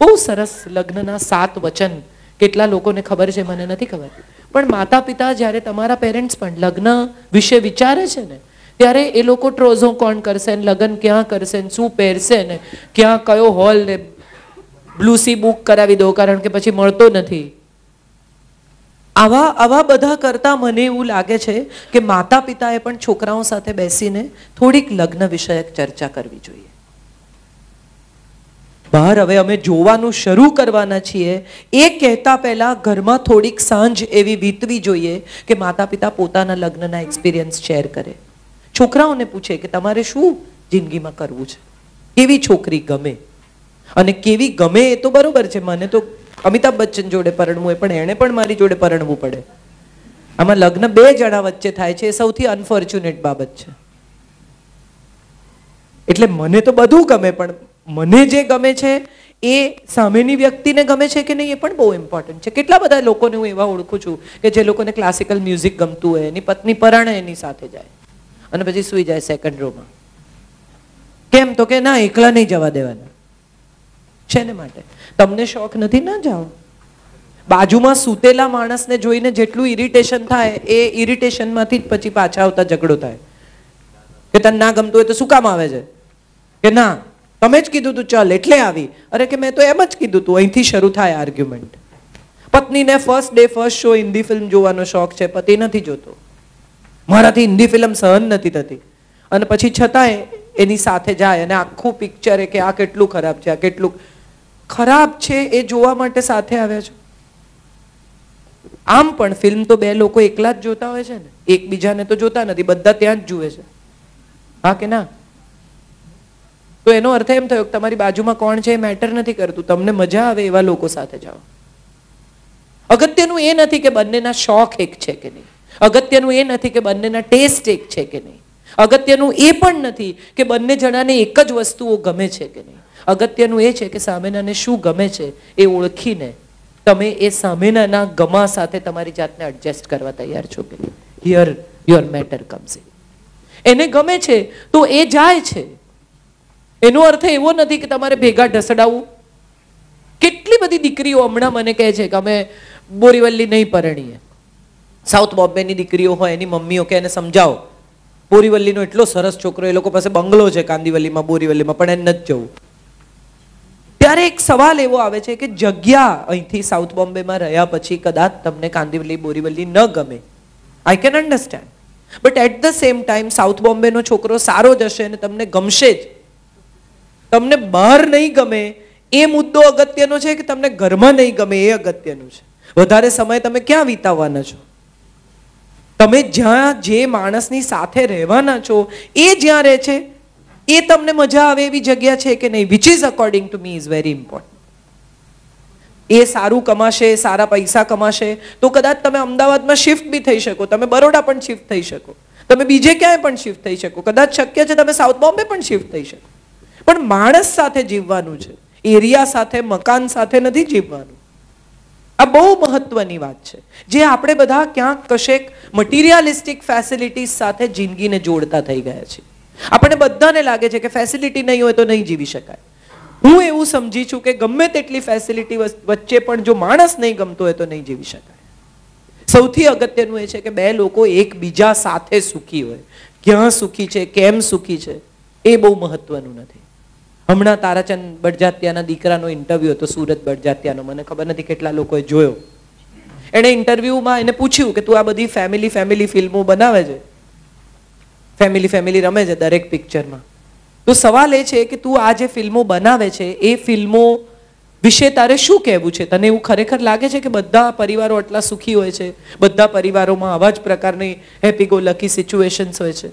બહુ સરસ લગ્નના સાત વચન કેટલા લોકોને ખબર છે મને નથી ખબર પણ માતા પિતા જ્યારે તમારા પેરેન્ટ્સ પણ લગ્ન વિશે વિચારે છે ને ત્યારે એ લોકો ટ્રોઝો કોણ કરશે ને લગ્ન ક્યાં કરશે ને શું પહેરશે ને ક્યાં કયો હોલ ને બ્લુસી બુક કરાવી દો કારણ કે પછી મળતો નથી આવા આવા બધા કરતા મને એવું લાગે છે કે માતા પિતાએ પણ છોકરાઓ સાથે બેસીને થોડીક લગ્ન વિષયક ચર્ચા કરવી જોઈએ બહાર હવે અમે જોવાનું શરૂ કરવાના છીએ એ કહેતા પહેલા ઘરમાં થોડીક સાંજ એવી વીતવી જોઈએ કે માતા પિતા પોતાના લગ્નના એક્સપિરિયન્સ શેર કરે છોકરાઓને પૂછે કે તમારે શું જિંદગીમાં કરવું છે કેવી છોકરી ગમે અને કેવી ગમે એ તો બરોબર છે મને તો અમિતાભ બચ્ચન જોડે પરણવું એ પણ એણે પણ મારી જોડે પરણવું પડે આમાં લગ્ન બે જણા વચ્ચે થાય છે એ સૌથી અનફોર્ચ્યુનેટ બાબત છે એટલે મને તો બધું ગમે પણ મને જે ગમે છે એ સામેની વ્યક્તિને ગમે છે કે નહીં એ પણ બહુ ઇમ્પોર્ટન્ટ છે કેટલા બધા લોકોને હું એવા ઓળખું છું કે જે લોકોને ક્લાસિકલ મ્યુઝિક ગમતું હોય એની પત્ની પરણે એની સાથે જાય અને પછી સૂઈ જાય સેકન્ડ રોમાં કેમ તો કે ના એકલા નહીં જવા દેવાના છે ને માટે તમને શોખ નથી ના જાઓ બાજુમાં સૂતેલા માણસને જોઈને જેટલું ઇરિટેશન થાય એ ઇરિટેશનમાંથી જ પછી પાછા આવતા ઝઘડો થાય કે તને ના ગમતું હોય તો શું કામ આવે છે કે ના તમે જ કીધું તું ચાલ એટલે આવી અરે કે મેં તો એમ જ કીધું તું અહીંથી શરૂ થાય આર્ગ્યુમેન્ટ પત્નીને first day first show Hindi film જોવાનો શોખ છે પતિ નથી જોતો મારાથી હિન્દી ફિલ્મ સહન નથી થતી અને પછી છતાંય એની સાથે જાય અને આખું પિક્ચર એ કે આ કેટલું ખરાબ છે આ કેટલું ખરાબ છે એ જોવા માટે સાથે આવ્યા છો આમ પણ ફિલ્મ તો બે લોકો એકલા જ જોતા હોય છે ને એકબીજાને તો જોતા નથી બધા ત્યાં જ જુએ છે હા કે ના તો એનો અર્થ એમ થયો કે તમારી બાજુમાં કોણ છે એ મેટર નથી કરતું તમને મજા આવે એવા લોકો સાથે જાઓ અગત્યનું એ નથી કે બંનેના શોખ એક છે કે નહીં અગત્યનું એ નથી કે બંનેના ટેસ્ટ એક છે કે નહીં અગત્યનું એ પણ નથી કે બંને જણાને એક જ વસ્તુઓ ગમે છે કે નહીં અગત્યનું એ છે કે સામેનાને શું ગમે છે એ ઓળખીને તમે એ સામેનાના ગમા સાથે તમારી જાતને એડજસ્ટ કરવા તૈયાર છો કે here your matter comes in એને ગમે છે તો એ જાય છે એનો અર્થ એવો નથી કે તમારે ભેગા ઢસડાવવું કેટલી બધી દીકરીઓ હમણાં મને કહે છે કે અમે બોરીવલ્લી નહીં પરણીએ સાઉથ બોમ્બેની દીકરીઓ હોય એની મમ્મીઓ કે એને સમજાવો બોરીવલીનો એટલો સરસ છોકરો એ લોકો પાસે બંગલો છે કાંદીવલીમાં બોરીવલીમાં પણ એને નથી જવું ત્યારે એક સવાલ એવો આવે છે કે જગ્યા અહીંથી સાઉથ બોમ્બેમાં રહ્યા પછી કદાચ તમને કાંદીવલી બોરીવલી ન ગમે I can understand but at the same time south બોમ્બેનો છોકરો સારો જશે અને તમને ગમશે જ તમને બહાર નહીં ગમે એ મુદ્દો અગત્યનો છે કે તમને ઘરમાં નહીં ગમે એ અગત્યનું છે વધારે સમય તમે ક્યાં વિતાવવાના છો તમે જ્યાં જે માણસની સાથે રહેવાના છો એ જ્યાં રહે છે એ તમને મજા આવે એવી જગ્યા છે કે નહીં which is according to me is very important એ સારું કમાશે સારા પૈસા કમાશે તો કદાચ તમે અમદાવાદમાં શિફ્ટ બી થઈ શકો તમે બરોડા પણ શિફ્ટ થઈ શકો તમે બીજે ક્યાંય પણ શિફ્ટ થઈ શકો કદાચ શક્ય છે તમે સાઉથ બોમ્બે પણ શિફ્ટ થઈ શકો પણ માણસ સાથે જીવવાનું છે એરિયા સાથે મકાન સાથે નથી જીવવાનું આ બહુ મહત્વની વાત છે જે આપણે બધા ક્યાંક કશેક મટીરિયાલિસ્ટિક ફેસિલિટીઝ સાથે જિંદગીને જોડતા થઈ ગયા છીએ આપણને બધાને લાગે છે કે ફેસિલિટી નહીં હોય તો નહીં જીવી શકાય હું એવું સમજી છું કે ગમે તેટલી ફેસિલિટી વચ્ચે પણ જો માણસ નહીં ગમતો હોય તો નહીં જીવી શકાય સૌથી અગત્યનું એ છે કે બે લોકો એકબીજા સાથે સુખી હોય ક્યાં સુખી છે કેમ સુખી છે એ બહુ મહત્વનું નથી હમણાં તારાચંદ બળજાત્યાના દીકરાનો ઇન્ટરવ્યુ હતો સુરત બળજાત્યાનો મને ખબર નથી કેટલા લોકોએ જોયો એણે ઇન્ટરવ્યુમાં એને પૂછ્યું કે તું આ બધી ફેમિલી ફેમિલી ફિલ્મો બનાવે છે ફેમિલી ફેમિલી રમે છે દરેક પિક્ચરમાં તો સવાલ એ છે કે તું આ જે ફિલ્મો બનાવે છે એ ફિલ્મો વિશે તારે શું કહેવું છે તને એવું ખરેખર લાગે છે કે બધા પરિવારો આટલા સુખી હોય છે બધા પરિવારોમાં આવા જ પ્રકારની હેપી ગો લકી સિચ્યુએશન્સ હોય છે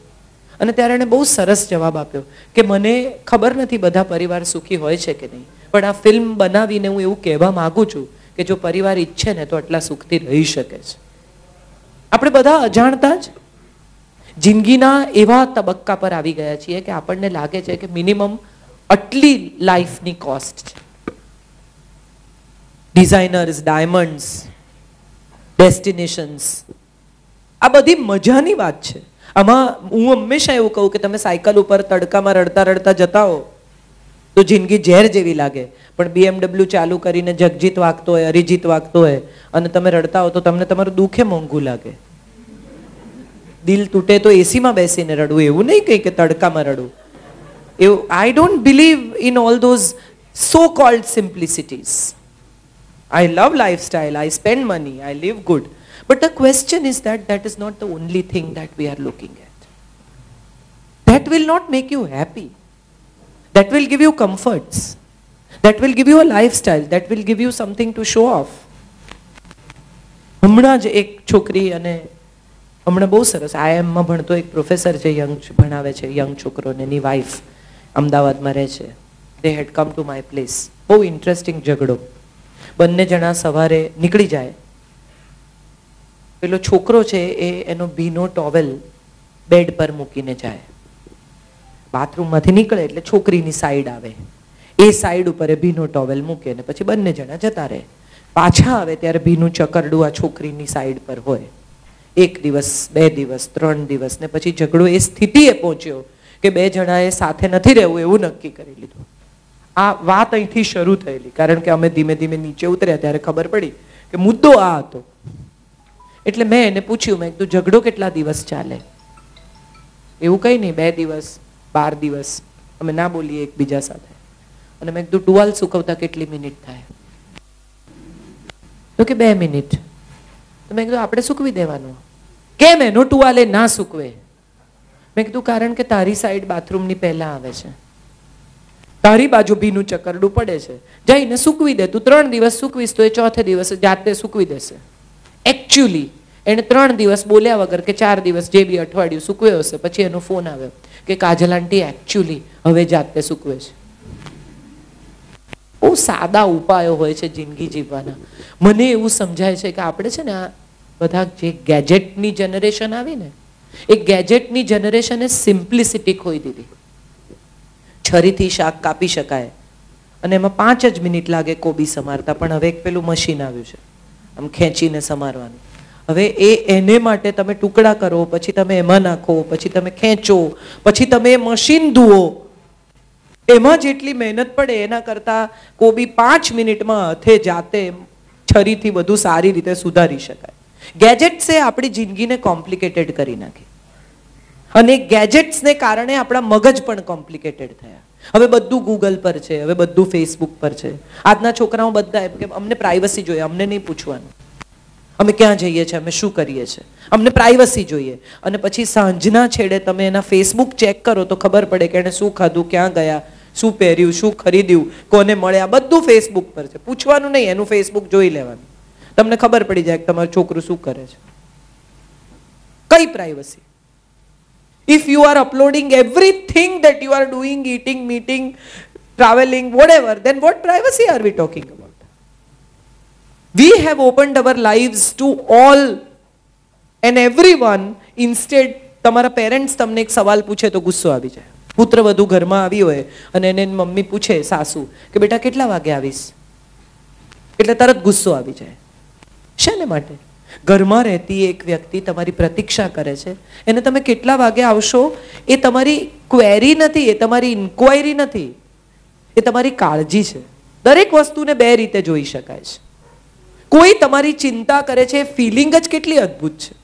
અને ત્યારે એણે બહુ સરસ જવાબ આપ્યો કે મને ખબર નથી બધા પરિવાર સુખી હોય છે કે નહીં પણ આ ફિલ્મ બનાવીને હું એવું કહેવા માગું છું કે જો પરિવાર ઈચ્છે ને તો આટલા સુખથી રહી શકે છે આપણે બધા અજાણતા જ જિંદગીના એવા તબક્કા પર આવી ગયા છીએ કે આપણને લાગે છે કે મિનિમમ આટલી લાઈફની કોસ્ટ છે ડિઝાઇનર્સ ડાયમંડ્સ ડેસ્ટિનેશન્સ આ બધી મજાની વાત છે આમાં હું હંમેશા એવું કહું કે તમે સાયકલ ઉપર તડકામાં રડતા રડતા જતા હો તો જિંદગી ઝેર જેવી લાગે પણ બીએમડબલ્યુ ચાલુ કરીને જગજીત વાગતો હોય અરિજીત વાગતો હોય અને તમે રડતા હો તો તમને તમારું દુઃખે મોંઘું લાગે દિલ તૂટે તો એસીમાં બેસીને રડવું એવું નહીં કંઈ કે તડકામાં રડવું એવું I don't believe in all those so called simplicities I love lifestyle, I spend money, I live good. But the question is that that is not the only thing that we are looking at. That will not make you happy. That will give you comforts. That will give you a lifestyle. That will give you something to show off. હમણાં જ એક છોકરી અને હમણાં બહુ સરસ આઈએમમાં ભણતો એક પ્રોફેસર છે યંગ ભણાવે છે યંગ છોકરોને એની વાઈફ અમદાવાદમાં રહે છે they had come to my place બહુ ઇન્ટરેસ્ટિંગ ઝઘડો બંને જણા સવારે નીકળી જાય પેલો છોકરો છે એ એનો ભીનો ટોવેલ બેડ પર મૂકીને જાય બાથરૂમમાંથી નીકળે એટલે છોકરીની સાઈડ આવે એ સાઈડ ઉપર એ ભીનો ટોવેલ મૂકે ને પછી બંને જણા જતા રહે પાછા આવે ત્યારે ભીનું ચકરડું આ છોકરીની સાઈડ પર હોય એક દિવસ બે દિવસ ત્રણ દિવસ ને પછી ઝઘડો એ સ્થિતિએ પહોંચ્યો કે બે જણાએ સાથે નથી રહેવું એવું નક્કી કરી લીધું આ વાત અહીંથી શરૂ થયેલી કારણ કે અમે ધીમે ધીમે નીચે ઉતર્યા ત્યારે ખબર પડી કે મુદ્દો આ હતો એટલે મેં એને પૂછ્યું મેં કીધું ઝઘડો કેટલા દિવસ ચાલે એવું કંઈ નહીં બે દિવસ બાર દિવસ અમે ના બોલીએ એકબીજા સાથે અને મેં કીધું ટુવાલ સુકવતા કેટલી મિનિટ થાય તો કે બે મિનિટ તો મેં કીધું આપણે સૂકવી દેવાનું કેમ એનો ટુવાલે ના સૂકવે મેં કીધું કારણ કે તારી સાઈડ બાથરૂમની પહેલાં આવે છે તારી બાજુ ભીનું ચકરડું પડે છે જઈને સૂકવી દે તું ત્રણ દિવસ સૂકવીશ તો એ ચોથે દિવસ જાતે સૂકવી દેશે એકચ્યુઅલી એણે ત્રણ દિવસ બોલ્યા વગર કે ચાર દિવસ જે બી અઠવાડિયું સૂકવ્યો હશે પછી એનો ફોન આવ્યો કે કાજલ આંટી એકચ્યુઅલી હવે જાતે સૂકવે છે બહુ સાદા ઉપાયો હોય છે જિંદગી જીવવાના મને એવું સમજાય છે કે આપણે છે ને આ બધા જે ગેજેટની જનરેશન આવી ને એ ગેજેટની જનરેશને સિમ્પ્લિસિટી ખોઈ દીધી છરીથી શાક કાપી શકાય અને એમાં પાંચ જ મિનિટ લાગે કોબી સમારતા પણ હવે એક પેલું મશીન આવ્યું છે આમ ખેંચીને સમારવાનું હવે એ એને માટે તમે ટુકડા કરો પછી તમે એમાં નાખો પછી તમે ખેંચો પછી તમે મશીન ધુઓ એમાં જેટલી મહેનત પડે એના કરતાં કોબી પાંચ મિનિટમાં હથે જાતે છરીથી બધું સારી રીતે સુધારી શકાય ગેજેટ્સે આપણી જિંદગીને કોમ્પ્લિકેટેડ કરી નાખી અને ગેજેટ્સને કારણે આપણા મગજ પણ કોમ્પ્લિકેટેડ થયા હવે બધું ગૂગલ પર છે હવે બધું ફેસબુક પર છે આજના છોકરાઓ બધા એમ કે અમને પ્રાઇવસી જોઈએ અમને નહીં પૂછવાનું અમે ક્યાં જઈએ છીએ અમે શું કરીએ છીએ અમને પ્રાઇવસી જોઈએ અને પછી સાંજના છેડે તમે એના ફેસબુક ચેક કરો તો ખબર પડે કે એણે શું ખાધું ક્યાં ગયા શું પહેર્યું શું ખરીદ્યું કોને મળ્યા બધું ફેસબુક પર છે પૂછવાનું નહીં એનું ફેસબુક જોઈ લેવાનું તમને ખબર પડી જાય કે તમારું છોકરું શું કરે છે કઈ privacy if you are uploading everything that you are doing, eating, meeting, traveling, whatever, then what privacy are we talking about? We have opened our lives to all and everyone. Instead, તમારા parents તમને એક સવાલ પૂછે તો ગુસ્સો આવી જાય પુત્ર વધુ ઘરમાં આવી હોય અને એને મમ્મી પૂછે સાસુ કે બેટા કેટલા વાગે આવીશ એટલે તરત ગુસ્સો આવી જાય શેને માટે ઘરમાં રહેતી એક વ્યક્તિ તમારી પ્રતીક્ષા કરે છે એને તમે કેટલા વાગે આવશો એ તમારી ક્વેરી નથી એ તમારી ઇન્ક્વાયરી નથી એ તમારી કાળજી છે દરેક વસ્તુને બે રીતે જોઈ શકાય છે કોઈ તમારી ચિંતા કરે છે ફિલિંગ જ કેટલી અદ્ભુત છે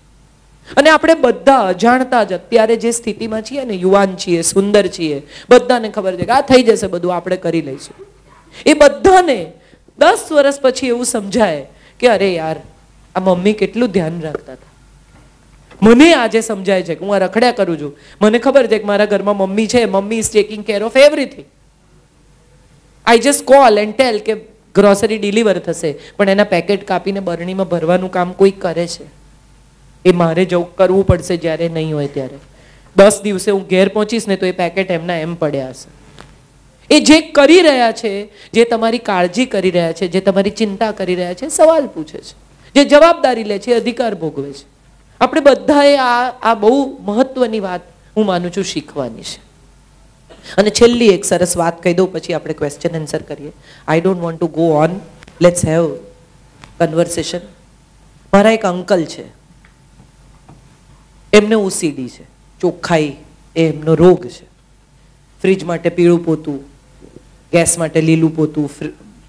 અને આપણે બધા અજાણતા જ અત્યારે જે સ્થિતિમાં છીએ ને યુવાન છીએ સુંદર છીએ બધાને ખબર છે કે આ થઈ જશે બધું આપણે કરી લઈશું એ બધાને દસ વર્ષ પછી એવું સમજાય કે અરે યાર આ મમ્મી કેટલું ધ્યાન રાખતા હતા મને આજે સમજાય છે કે હું આ રખડ્યા કરું છું મને ખબર છે કે મારા ઘરમાં મમ્મી છે mummy is taking care of everything I just call and tell કે ગ્રોસરી ડિલિવર થશે પણ એના પેકેટ કાપીને બરણીમાં ભરવાનું કામ કોઈ કરે છે એ મારે જવું કરવું પડશે જ્યારે નહીં હોય ત્યારે દસ દિવસે હું ઘેર પહોંચીશ ને તો એ પેકેટ એમના એમ પડ્યા હશે એ જે કરી રહ્યા છે જે તમારી કાળજી કરી રહ્યા છે જે તમારી ચિંતા કરી રહ્યા છે સવાલ પૂછે છે જે જવાબદારી લે છે અધિકાર ભોગવે છે આપણે બધાએ આ આ બહુ મહત્વની વાત હું માનું છું શીખવાની છે અને છેલ્લી એક સરસ વાત કહી દઉં પછી આપણે ક્વેશ્ચન એન્સર કરીએ I don't want to go on let's have conversation મારા એક અંકલ છે એમને ઓસીડી છે ચોખ્ખાઈ એ એમનો રોગ છે ફ્રિજ માટે પીળું પોતું ગેસ માટે લીલું પોતું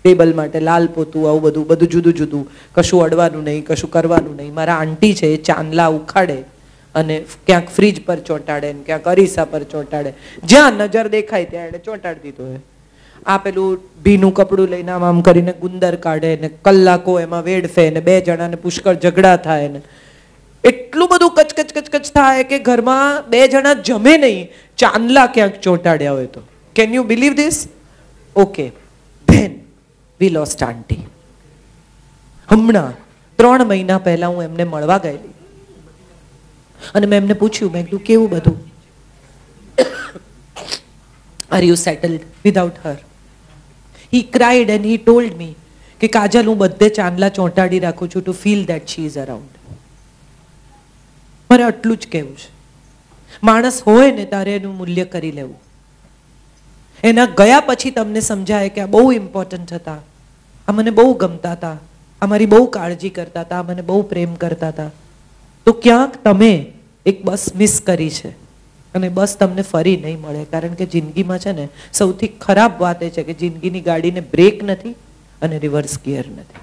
ટેબલ માટે લાલ પોતું આવું બધું બધું જુદું જુદું કશું અડવાનું નહીં કશું કરવાનું નહીં મારા આંટી છે એ ચાંદલા ઉખાડે અને ક્યાંક ફ્રીજ પર ચોંટાડે ને ક્યાંક અરીસા પર ચોંટાડે જ્યાં નજર દેખાય ત્યાં એને ચોંટાડી દીધું હોય આ પેલું ભીનું કપડું લઈને આમ આમ કરીને ગુંદર કાઢે ને કલાકો એમાં વેડફે ને બે જણાને પુષ્કળ ઝઘડા થાય ને એટલું બધું કચકચ કચકચ થાય કે ઘરમાં બે જણા જમે નહીં ચાંદલા ક્યાંક ચોંટાડ્યા હોય તો can you believe this okay then we lost aunty હમણાં ત્રણ મહિના પહેલા હું એમને મળવા ગયેલી અને મેં એમને પૂછ્યું મેં કીધું કેવું બધું are you settled without her he cried and he told me કે કાજલ હું બધે ચાંદલા ચોંટાડી રાખું છું to feel that she is around મારે આટલું જ કહેવું છે માણસ હોય ને તારે એનું મૂલ્ય કરી લેવું એના ગયા પછી તમને સમજાય કે આ બહુ ઇમ્પોર્ટન્ટ હતા આ મને બહુ ગમતા હતા આ મારી બહુ કાળજી કરતા હતા મને બહુ પ્રેમ કરતા હતા તો ક્યાંક તમે એક બસ મિસ કરી છે અને બસ તમને ફરી નહીં મળે કારણ કે જિંદગીમાં છે ને સૌથી ખરાબ વાત એ છે કે જિંદગીની ગાડીને બ્રેક નથી અને રિવર્સ ગિયર નથી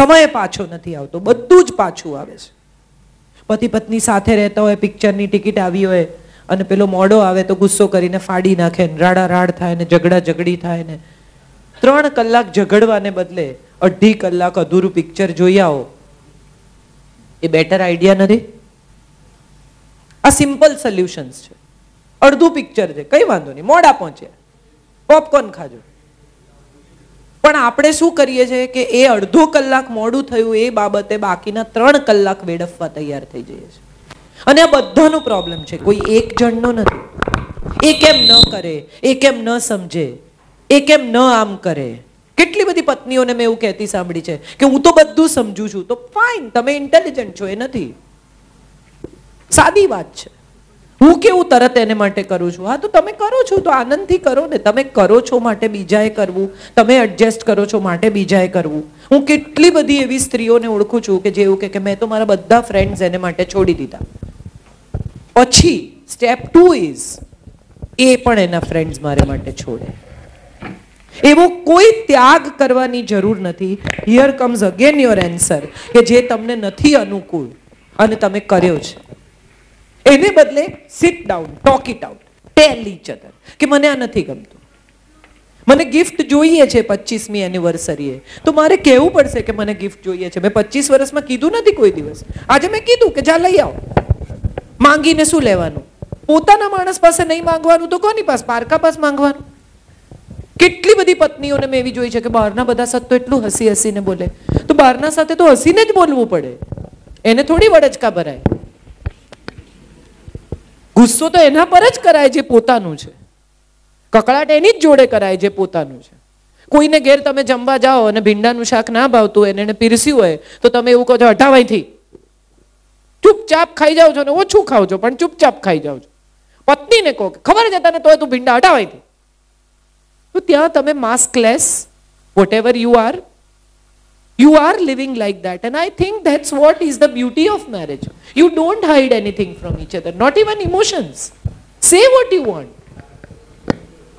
સમય પાછો નથી આવતો બધું જ પાછું આવે છે પતિ પત્ની સાથે રહેતા હોય પિક્ચરની ટિકિટ આવી હોય અને પેલો મોડો આવે તો ગુસ્સો કરીને ફાડી નાખે ને રાડા રાડ થાય ને ઝઘડા ઝઘડી થાય ને ત્રણ કલાક ઝઘડવાને બદલે અઢી કલાક અધૂરું પિક્ચર જોઈ આવો એ બેટર આઈડિયા નથી આ સિમ્પલ સોલ્યુશન્સ છે અડધું પિક્ચર છે કઈ વાંધો નહીં મોડા પહોંચે પોપકોર્ન ખાજો પણ આપણે શું કરીએ છીએ કે એ અડધો કલાક મોડું થયું એ બાબતે બાકીના ત્રણ કલાક વેડફવા તૈયાર થઈ જઈએ છે અને આ બધાનો પ્રોબ્લેમ છે કોઈ એક જણનો નથી એ કેમ ન કરે એ કેમ ન સમજે એ કેમ ન આમ કરે કેટલી બધી પત્નીઓને મેં એવું કહેતી સાંભળી છે કે હું તો બધું સમજુ છું તો ફાઇન તમે ઇન્ટેલિજન્ટ છો એ નથી સાદી વાત છે હું કેવું તરત એને માટે કરું છું હા તો તમે કરો છો તો આનંદથી કરો ને તમે કરો છો માટે બીજાએ કરવું તમે એડજસ્ટ કરો છો માટે બીજાએ કરવું હું કેટલી બધી એવી સ્ત્રીઓને ઓળખું છું કે જે એવું કે મેં તો મારા બધા ફ્રેન્ડ્સ એને માટે છોડી દીધા પછી સ્ટેપ ટુ ઇઝ એ પણ એના ફ્રેન્ડ્સ મારે માટે છોડે એવો કોઈ ત્યાગ કરવાની જરૂર નથી here comes again your answer કે જે તમને નથી અનુકૂળ અને તમે કર્યો છે એને બદલે sit down talk it out tell each other કે મને આ નથી ગમતું મને ગિફ્ટ જોઈએ છે પચીસમી એનિવર્સરીએ તો મારે કહેવું પડશે કે મને ગિફ્ટ જોઈએ છે મેં પચીસ વર્ષમાં કીધું નથી કોઈ દિવસ આજે મેં કીધું કે જા લઈ આવો માંગીને શું લેવાનું પોતાના માણસ પાસે નહીં માંગવાનું તો કોની પાસે પારકા પાસે માંગવાનું કેટલી બધી પત્નીઓને મેં એવી જોઈ છે કે બહારના બધા સાથે તો એટલું હસી હસીને બોલે તો બહારના સાથે તો હસીને જ બોલવું પડે એને થોડી વડચકા ભરાય ગુસ્સો તો એના પર જ કરાય જે પોતાનું છે કકળાટ એની જ જોડે કરાય જે પોતાનું છે કોઈને ઘેર તમે જમવા જાઓ અને ભીંડાનું શાક ના ભાવતું એને પીરસ્યું હોય તો તમે એવું કહો છો હટાવાયથી ચૂપચાપ ખાઈ જાઓ છો ને ઓછું ખાવ છો પણ ચૂપચાપ ખાઈ જાઓ છો પત્નીને કહો ખબર જ તને તોય તું ભીંડા હટાવાયથી તો ત્યાં તમે maskless whatever you are you are living like that and I think that's what is the beauty of marriage you don't hide anything from each other not even emotions say what you want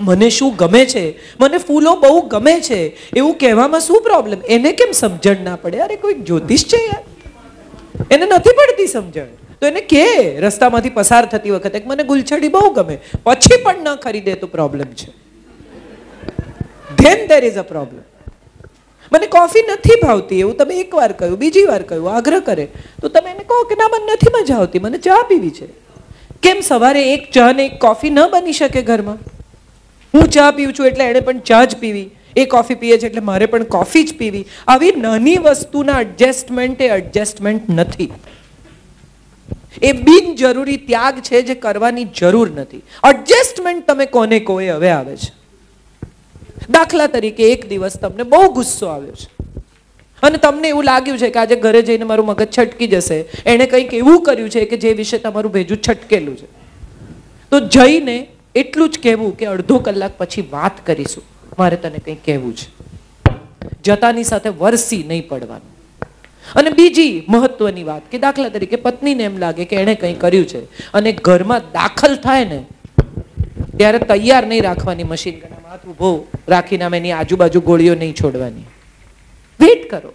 મને શું ગમે છે મને ફૂલો બહુ ગમે છે એવું કહેવામાં શું પ્રોબ્લેમ એને કેમ સમજણ ના પડે અરે કોઈ જ્યોતિષ છે યાર એને નથી પડતી સમજણ તો એને કે રસ્તામાંથી પસાર થતી વખતે મને ગુલછડી બહુ ગમે પછી પણ ન ખરીદે તો પ્રોબ્લેમ છે then there is a problem મને કોફી નથી ભાવતી એવું તમે એકવાર કહ્યું બીજી વાર કહ્યું આગ્રહ કરે તો તમે એને કહો કે ના મને નથી મજા આવતી મને ચા પીવી છે કેમ સવારે એક ચા ને એક કોફી ન બની શકે ઘરમાં હું ચા પીઉં છું એટલે એણે પણ ચા જ પીવી એ કોફી પીએ છે એટલે મારે પણ કોફી જ પીવી આવી નાની વસ્તુના એડજસ્ટમેન્ટ એ એડજસ્ટમેન્ટ નથી એ બિનજરૂરી ત્યાગ છે જે કરવાની જરૂર નથી એડજસ્ટમેન્ટ તમે કોને કોએ હવે આવે છે દાખલા તરીકે એક દિવસ તમને બહુ ગુસ્સો આવ્યો છે અને તમને એવું લાગ્યું છે કે આજે ઘરે જઈને મારું મગજ છટકી જશે એણે કંઈક એવું કર્યું છે કે જે વિશે તમારું ભેજું છટકેલું છે તો જઈને એટલું જ કહેવું કે અડધો કલાક પછી વાત કરીશું મારે તને કંઈ કહેવું છે જતાની સાથે વરસી નહીં પડવાનું અને બીજી મહત્વની વાત કે દાખલા તરીકે પત્નીને એમ લાગે કે એણે કંઈ કર્યું છે અને ઘરમાં દાખલ થાય ને ત્યારે તૈયાર નહીં રાખવાની મશીન ગણામાં હાથ ઊભો રાખીને અમે એની આજુબાજુ ગોળીઓ નહીં છોડવાની વેટ કરો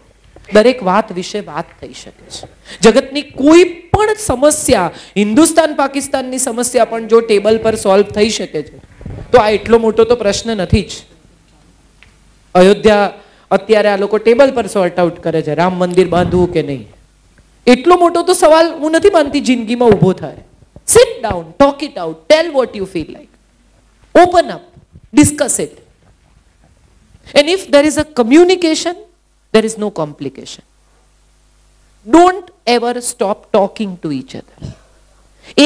દરેક વાત વિશે વાત થઈ શકે છે જગતની કોઈ પણ સમસ્યા હિન્દુસ્તાન પાકિસ્તાનની સમસ્યા પણ જો ટેબલ પર સોલ્વ થઈ શકે છે તો આ એટલો મોટો તો પ્રશ્ન નથી જ અયોધ્યા અત્યારે આ લોકો ટેબલ પર સોર્ટ આઉટ કરે છે રામ મંદિર બાંધવું કે નહીં એટલો મોટો તો સવાલ હું નથી માનતી જિંદગીમાં ઊભો થાય sit down talk it out tell what you feel like open up discuss it and if there is a communication there is no complication don't ever stop talking to each other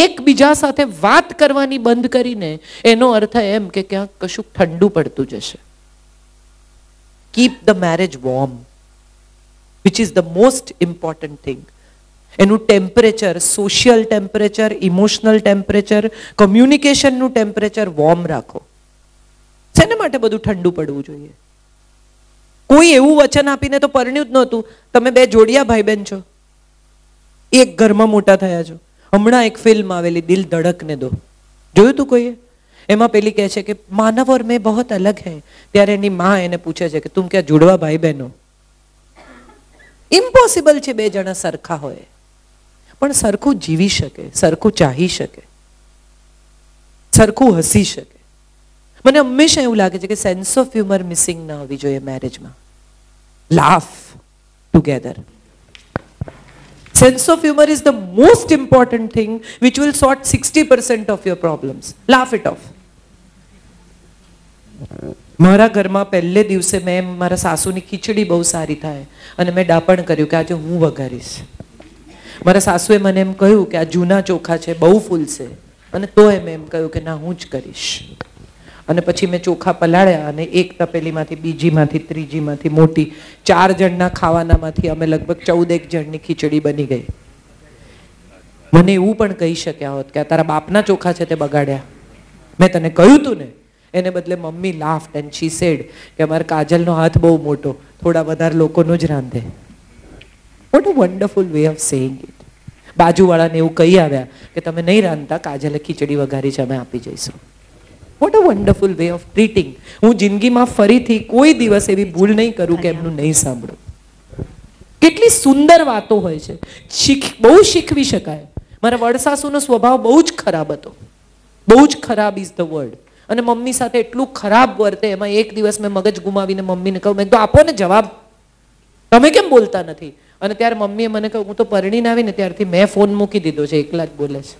એકબીજા સાથે વાત કરવાની બંધ કરીને એનો અર્થ એમ કે ક્યાંક કશું ઠંડુ પડતું જશે keep the marriage warm, which is the most important thing. એનું temperature social temperature emotional temperature કમ્યુનિકેશનનું ટેમ્પરેચર વોર્મ રાખો શેને માટે બધું ઠંડુ પડવું જોઈએ કોઈ એવું વચન આપીને તો પરણ્યું જ નહોતું તમે બે જોડિયા ભાઈ બહેન છો એક ઘરમાં મોટા થયા છો હમણાં એક ફિલ્મ આવેલી દિલ ધડકને દો જોયું તું કોઈએ એમાં પેલી કહે છે કે માનવ ઓર મેં બહુ અલગ હૈ ત્યારે એની માં એને પૂછે છે કે તું ક્યાં જુડવા ભાઈ બહેનો ઇમ્પોસિબલ છે બે જણા સરખા હોય પણ સરખું જીવી શકે સરખું ચાહી શકે સરખું હસી શકે મને હંમેશા એવું લાગે છે કે સેન્સ ઓફ હ્યુમર મિસિંગ ના હોવી જોઈએ મેરેજમાં laugh together sense of humour is the most important thing which will sort sixty percent of your problems laugh it off મારા ઘરમાં પહેલે દિવસે મેં મારા સાસુની ખીચડી બહુ સારી થાય અને મેં ડાપણ કર્યું કે આજે હું વઘારીશ મારા સાસુએ મને એમ કહ્યું કે આ જૂના ચોખા છે બહુ ફૂલશે અને તોય મેં એમ કહ્યું કે ના હું જ કરીશ અને પછી મેં ચોખા પલાળ્યા અને એક તપેલીમાંથી બીજીમાંથી ત્રીજીમાંથી મોટી ચાર જણના ખાવાનામાંથી અમે લગભગ ચૌદ એક જણની ખીચડી બની ગઈ મને એવું પણ કહી શક્યા હોત કે તારા બાપના ચોખા છે તે બગાડ્યા મેં તને કહ્યું તું ને એને બદલે mummy laughed and she said કે મારે કાજલનો હાથ બહુ મોટો થોડા વધારે લોકોનું જ રાંધે what a wonderful way of saying it બાજુવાળાને એવું કહી આવ્યા કે તમે નહીં રાંધતા કાજલે ખીચડી વઘારી છે અમે આપી જઈશું what a wonderful way of treating હું જિંદગીમાં ફરીથી કોઈ દિવસ એવી ભૂલ નહીં કરું કે એમનું નહીં સાંભળું કેટલી સુંદર વાતો હોય છે શીખ બહુ શીખવી શકાય મારા વડસાસુનો સ્વભાવ બહુ જ ખરાબ હતો બહુ જ ખરાબ ઇઝ ધ વર્ડ અને મમ્મી સાથે એટલું ખરાબ વર્તે એમાં એક દિવસ મેં મગજ ગુમાવીને મમ્મીને કહું મેં તો આપો ને જવાબ તમે કેમ બોલતા નથી અને ત્યારે મમ્મીએ મને કહ્યું હું તો પરણીને આવીને ત્યારથી મેં ફોન મૂકી દીધો છે એકલા જ બોલે છે